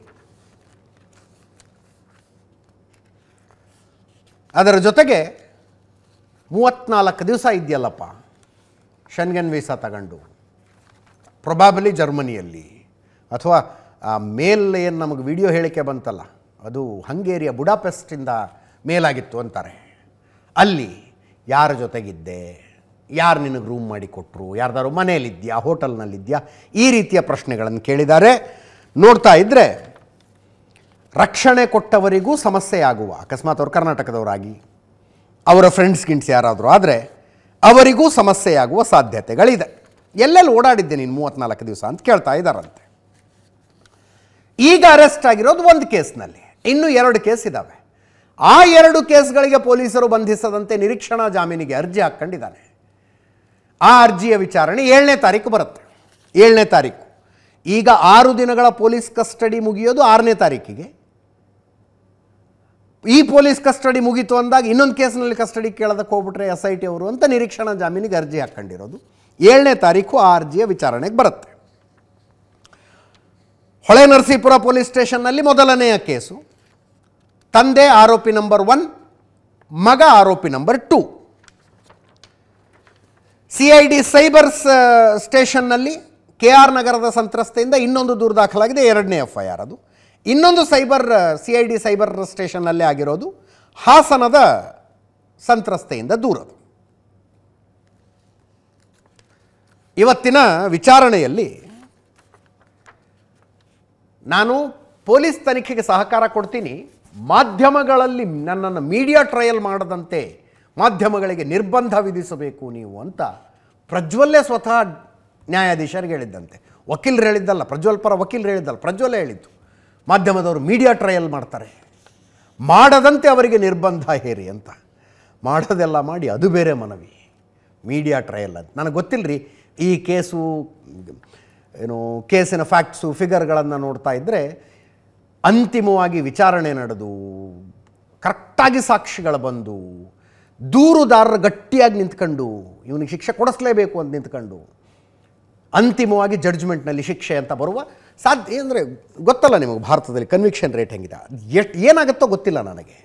ಅದರ ಜೊತೆಗೆ ಮೂವತ್ನಾಲ್ಕು ದಿವಸ ಇದೆಯಲ್ಲಪ್ಪ ಶನ್ಗನ್ ವೀಸಾ ತಗೊಂಡು ಪ್ರೊಬಾಬಲಿ ಜರ್ಮನಿಯಲ್ಲಿ ಅಥವಾ ಮೇಲ್ ಏನು ನಮಗೆ ವಿಡಿಯೋ ಹೇಳಿಕೆ ಬಂತಲ್ಲ ಅದು ಹಂಗೇರಿಯ ಬುಡಾಪೆಸ್ಟಿಂದ ಮೇಲಾಗಿತ್ತು ಅಂತಾರೆ ಅಲ್ಲಿ ಯಾರ ಜೊತೆಗಿದ್ದೆ ಯಾರು ನಿನಗೆ ರೂಮ್ ಮಾಡಿ ಕೊಟ್ಟರು ಯಾರ್ದಾರು ಮನೇಲಿದ್ಯಾ ಹೋಟೆಲ್ನಲ್ಲಿದ್ಯಾ ಈ ರೀತಿಯ ಪ್ರಶ್ನೆಗಳನ್ನು ಕೇಳಿದ್ದಾರೆ ನೋಡ್ತಾ ಇದ್ದರೆ ರಕ್ಷಣೆ ಕೊಟ್ಟವರಿಗೂ ಸಮಸ್ಯೆ ಆಗುವ ಅಕಸ್ಮಾತ್ ಅವರು ಕರ್ನಾಟಕದವರಾಗಿ ಅವರ ಫ್ರೆಂಡ್ಸ್ ಗಿಂಡ್ಸ್ ಯಾರಾದರೂ ಆದರೆ ಅವರಿಗೂ ಸಮಸ್ಯೆಯಾಗುವ ಸಾಧ್ಯತೆಗಳಿದೆ ಎಲ್ಲೆಲ್ಲಿ ಓಡಾಡಿದ್ದೆ ನೀನು ಮೂವತ್ತ್ನಾಲ್ಕು ದಿವಸ ಅಂತ ಕೇಳ್ತಾ ಇದ್ದಾರಂತೆ ಈಗ ಅರೆಸ್ಟ್ ಆಗಿರೋದು ಒಂದು ಕೇಸ್ನಲ್ಲಿ ಇನ್ನೂ ಎರಡು ಕೇಸ್ ಇದ್ದಾವೆ ಆ ಎರಡು ಕೇಸ್ಗಳಿಗೆ ಪೊಲೀಸರು ಬಂಧಿಸದಂತೆ ನಿರೀಕ್ಷಣಾ ಜಾಮೀನಿಗೆ ಅರ್ಜಿ ಹಾಕ್ಕೊಂಡಿದ್ದಾನೆ ಆ ಅರ್ಜಿಯ ವಿಚಾರಣೆ ಏಳನೇ ತಾರೀಕು ಬರುತ್ತೆ ಏಳನೇ ತಾರೀಕು ಈಗ ಆರು ದಿನಗಳ ಪೊಲೀಸ್ ಕಸ್ಟಡಿ ಮುಗಿಯೋದು ಆರನೇ ತಾರೀಕಿಗೆ ಈ ಪೊಲೀಸ್ ಕಸ್ಟಡಿ ಮುಗೀತು ಅಂದಾಗ ಇನ್ನೊಂದು ಕೇಸ್ನಲ್ಲಿ ಕಸ್ಟಡಿ ಕೇಳೋದಕ್ಕೆ ಹೋಗ್ಬಿಟ್ರೆ ಎಸ್ ಐ ಟಿ ಅವರು ಅಂತ ನಿರೀಕ್ಷಣಾ ಜಾಮೀನಿಗೆ ಅರ್ಜಿ ಹಾಕ್ಕೊಂಡಿರೋದು ಏಳನೇ ತಾರೀಕು ಆ ಅರ್ಜಿಯ ವಿಚಾರಣೆಗೆ ಬರುತ್ತೆ ಹೊಳೆ ನರಸೀಪುರ ಪೊಲೀಸ್ ಸ್ಟೇಷನ್ನಲ್ಲಿ ಮೊದಲನೆಯ ಕೇಸು ತಂದೆ ಆರೋಪಿ ನಂಬರ್ ಒನ್ ಮಗ ಆರೋಪಿ number two C I D cybers ಸ್ಟೇಷನ್ನಲ್ಲಿ ಕೆ ಆರ್ ನಗರದ ಸಂತ್ರಸ್ತೆಯಿಂದ ಇನ್ನೊಂದು ದೂರು ದಾಖಲಾಗಿದೆ ಎರಡನೇ ಎಫ್ ಐ ಆರ್ ಅದು ಇನ್ನೊಂದು cyber C I D cyber ಸ್ಟೇಷನ್ನಲ್ಲೇ ಆಗಿರೋದು ಹಾಸನದ ಸಂತ್ರಸ್ತೆಯಿಂದ ದೂರದು ಇವತ್ತಿನ ವಿಚಾರಣೆಯಲ್ಲಿ ನಾನು ಪೊಲೀಸ್ ತನಿಖೆಗೆ ಸಹಕಾರ ಕೊಡ್ತೀನಿ ಮಾಧ್ಯಮಗಳಲ್ಲಿ ನನ್ನನ್ನು ಮೀಡಿಯಾ ಟ್ರಯಲ್ ಮಾಡದಂತೆ ಮಾಧ್ಯಮಗಳಿಗೆ ನಿರ್ಬಂಧ ವಿಧಿಸಬೇಕು ನೀವು ಅಂತ ಪ್ರಜ್ವಲ್ಲೇ ಸ್ವತಃ ನ್ಯಾಯಾಧೀಶರಿಗೆ ಹೇಳಿದ್ದಂತೆ ವಕೀಲರು ಹೇಳಿದ್ದಲ್ಲ ಪ್ರಜ್ವಲ್ ಪರ ವಕೀಲರು ಹೇಳಿದ್ದಲ್ಲ ಪ್ರಜ್ವಲ್ಲೇ ಹೇಳಿದ್ದು ಮಾಧ್ಯಮದವರು ಮೀಡಿಯಾ ಟ್ರಯಲ್ ಮಾಡ್ತಾರೆ ಮಾಡದಂತೆ ಅವರಿಗೆ ನಿರ್ಬಂಧ ಹೇರಿ ಅಂತ ಮಾಡೋದೆಲ್ಲ ಮಾಡಿ ಅದು ಬೇರೆ ಮನವಿ ಮೀಡಿಯಾ ಟ್ರಯಲ್ ಅಂತ ನನಗೆ ಗೊತ್ತಿಲ್ಲರಿ ಈ ಕೇಸು ಏನು ಕೇಸಿನ ಫ್ಯಾಕ್ಟ್ಸು ಫಿಗರ್ಗಳನ್ನು ನೋಡ್ತಾ ಇದ್ದರೆ ಅಂತಿಮವಾಗಿ ವಿಚಾರಣೆ ನಡೆದು ಕರೆಕ್ಟಾಗಿ ಸಾಕ್ಷಿಗಳು ಬಂದು ದೂರುದಾರರು ಗಟ್ಟಿಯಾಗಿ ನಿಂತ್ಕೊಂಡು ಇವನಿಗೆ ಶಿಕ್ಷೆ ಕೊಡಿಸ್ಲೇಬೇಕು ಅಂತ ನಿಂತ್ಕೊಂಡು ಅಂತಿಮವಾಗಿ ಜಡ್ಜ್ಮೆಂಟ್ನಲ್ಲಿ ಶಿಕ್ಷೆ ಅಂತ ಬರುವ ಸಾಧ್ಯ ಅಂದರೆ ಗೊತ್ತಲ್ಲ ನಿಮಗೆ ಭಾರತದಲ್ಲಿ ಕನ್ವಿಕ್ಷನ್ ರೇಟ್ ಹೆಂಗಿದೆ ಎಷ್ಟು ಏನಾಗುತ್ತೋ ಗೊತ್ತಿಲ್ಲ ನನಗೆ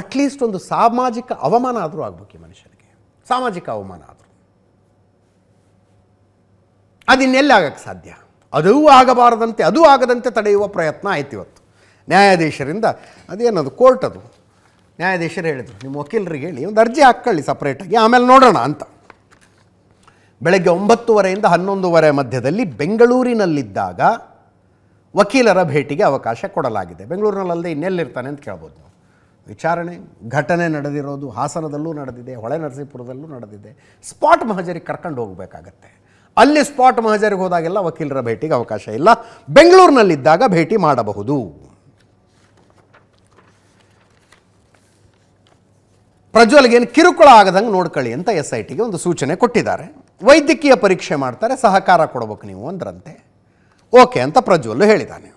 ಅಟ್ಲೀಸ್ಟ್ ಒಂದು ಸಾಮಾಜಿಕ ಅವಮಾನ ಆದರೂ ಆಗಬೇಕು ಈ ಮನುಷ್ಯನಿಗೆ ಸಾಮಾಜಿಕ ಅವಮಾನ ಆದರೂ ಅದಿನ್ನೆಲ್ಲಿ ಆಗಕ್ಕೆ ಸಾಧ್ಯ ಅದೂ ಆಗಬಾರದಂತೆ ಅದು ಆಗದಂತೆ ತಡೆಯುವ ಪ್ರಯತ್ನ ಆಯ್ತು ಇವತ್ತು ನ್ಯಾಯಾಧೀಶರಿಂದ ಅದೇನದು ಕೋರ್ಟ್ ಅದು ನ್ಯಾಯಾಧೀಶರು ಹೇಳಿದರು ನಿಮ್ಮ ವಕೀಲರಿಗೆ ಹೇಳಿ ಒಂದು ಅರ್ಜಿ ಹಾಕ್ಕೊಳ್ಳಿ ಸಪ್ರೇಟಾಗಿ ಆಮೇಲೆ ನೋಡೋಣ ಅಂತ ಬೆಳಗ್ಗೆ ಒಂಬತ್ತುವರೆಯಿಂದ ಹನ್ನೊಂದುವರೆ ಮಧ್ಯದಲ್ಲಿ ಬೆಂಗಳೂರಿನಲ್ಲಿದ್ದಾಗ ವಕೀಲರ ಭೇಟಿಗೆ ಅವಕಾಶ ಕೊಡಲಾಗಿದೆ ಬೆಂಗಳೂರಿನಲ್ಲದೆ ಇನ್ನೆಲ್ಲಿರ್ತಾನೆ ಅಂತ ಕೇಳ್ಬೋದು ನಾವು ವಿಚಾರಣೆ ಘಟನೆ ನಡೆದಿರೋದು ಹಾಸನದಲ್ಲೂ ನಡೆದಿದೆ ಹೊಳೆ ನರಸೀಪುರದಲ್ಲೂ ನಡೆದಿದೆ ಸ್ಪಾಟ್ ಮಹಜರಿಗೆ ಕರ್ಕೊಂಡು ಹೋಗಬೇಕಾಗತ್ತೆ ಅಲ್ಲಿ ಸ್ಪಾಟ್ ಮಹಜರಿಗೆ ಹೋದಾಗೆಲ್ಲ ವಕೀಲರ ಭೇಟಿಗೆ ಅವಕಾಶ ಇಲ್ಲ ಬೆಂಗಳೂರಿನಲ್ಲಿದ್ದಾಗ ಭೇಟಿ ಮಾಡಬಹುದು ಪ್ರಜ್ವಲ್ಗೇನು ಕಿರುಕುಳ ಆಗದಂಗೆ ನೋಡ್ಕೊಳ್ಳಿ ಅಂತ ಎಸ್ ಐ ಟಿಗೆ ಒಂದು ಸೂಚನೆ ಕೊಟ್ಟಿದ್ದಾರೆ ವೈದ್ಯಕೀಯ ಪರೀಕ್ಷೆ ಮಾಡ್ತಾರೆ ಸಹಕಾರ ಕೊಡಬೇಕು ನೀವು ಅಂದ್ರಂತೆ ಓಕೆ ಅಂತ ಪ್ರಜ್ವಲ್ ಹೇಳಿದ್ದಾನೆ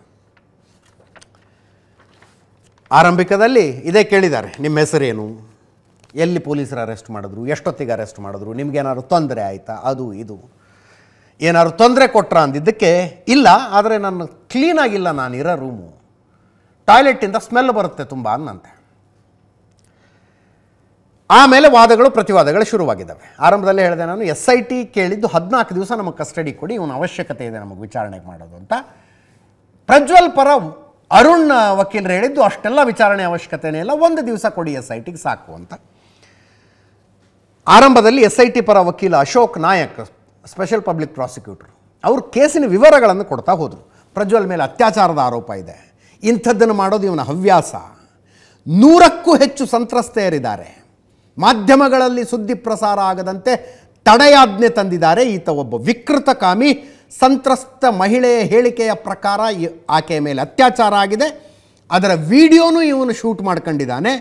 ಆರಂಭಿಕದಲ್ಲಿ ಇದೇ ಕೇಳಿದ್ದಾರೆ ನಿಮ್ಮ ಹೆಸರೇನು ಎಲ್ಲಿ ಪೊಲೀಸರು ಅರೆಸ್ಟ್ ಮಾಡಿದ್ರು ಎಷ್ಟೊತ್ತಿಗೆ ಅರೆಸ್ಟ್ ಮಾಡಿದ್ರು ನಿಮಗೇನಾದ್ರು ತೊಂದರೆ ಆಯಿತಾ ಅದು ಇದು ಏನಾದ್ರು ತೊಂದರೆ ಕೊಟ್ರ ಅಂದಿದ್ದಕ್ಕೆ ಇಲ್ಲ ಆದರೆ ನಾನು ಕ್ಲೀನಾಗಿಲ್ಲ ನಾನಿರೋ ರೂಮು ಟಾಯ್ಲೆಟಿಂದ ಸ್ಮೆಲ್ ಬರುತ್ತೆ ತುಂಬ ಅನ್ನಂತೆ ಆಮೇಲೆ ವಾದಗಳು ಪ್ರತಿವಾದಗಳು ಶುರುವಾಗಿದ್ದಾವೆ ಆರಂಭದಲ್ಲೇ ಹೇಳಿದೆ ನಾನು ಎಸ್ ಐ ಟಿ ಕೇಳಿದ್ದು ಹದಿನಾಲ್ಕು ದಿವಸ ನಮಗೆ ಕಸ್ಟಡಿ ಕೊಡಿ ಇವನ ಅವಶ್ಯಕತೆ ಇದೆ ನಮಗೆ ವಿಚಾರಣೆಗೆ ಮಾಡೋದು ಅಂತ ಪ್ರಜ್ವಲ್ ಪರ ಅರುಣ್ ವಕೀಲರು ಹೇಳಿದ್ದು ಅಷ್ಟೆಲ್ಲ ವಿಚಾರಣೆ ಅವಶ್ಯಕತೆನೇ ಇಲ್ಲ ಒಂದು ದಿವಸ ಕೊಡಿ ಎಸ್ ಐ ಟಿಗೆ ಸಾಕು ಅಂತ ಆರಂಭದಲ್ಲಿ ಎಸ್ ಐ ಟಿ ಪರ ವಕೀಲ Ashok Nayak special public prosecutor ಅವರು ಕೇಸಿನ ವಿವರಗಳನ್ನು ಕೊಡ್ತಾ ಹೋದರು ಪ್ರಜ್ವಲ್ ಮೇಲೆ ಅತ್ಯಾಚಾರದ ಆರೋಪ ಇದೆ ಇಂಥದ್ದನ್ನು ಮಾಡೋದು ಇವನ ಹವ್ಯಾಸ ನೂರಕ್ಕೂ ಹೆಚ್ಚು ಸಂತ್ರಸ್ತೆಯರಿದ್ದಾರೆ ಮಾಧ್ಯಮಗಳಲ್ಲಿ ಸುದ್ದಿ ಪ್ರಸಾರ ಆಗದಂತೆ ತಡೆಯಾಜ್ಞೆ ತಂದಿದ್ದಾರೆ ಈತ ಒಬ್ಬ ವಿಕೃತಕಾಮಿ ಸಂತ್ರಸ್ತ ಮಹಿಳೆಯ ಹೇಳಿಕೆಯ ಪ್ರಕಾರ ಆಕೆಯ ಮೇಲೆ ಅತ್ಯಾಚಾರ ಆಗಿದೆ ಅದರ ವಿಡಿಯೋನು ಇವನು ಶೂಟ್ ಮಾಡ್ಕೊಂಡಿದ್ದಾನೆ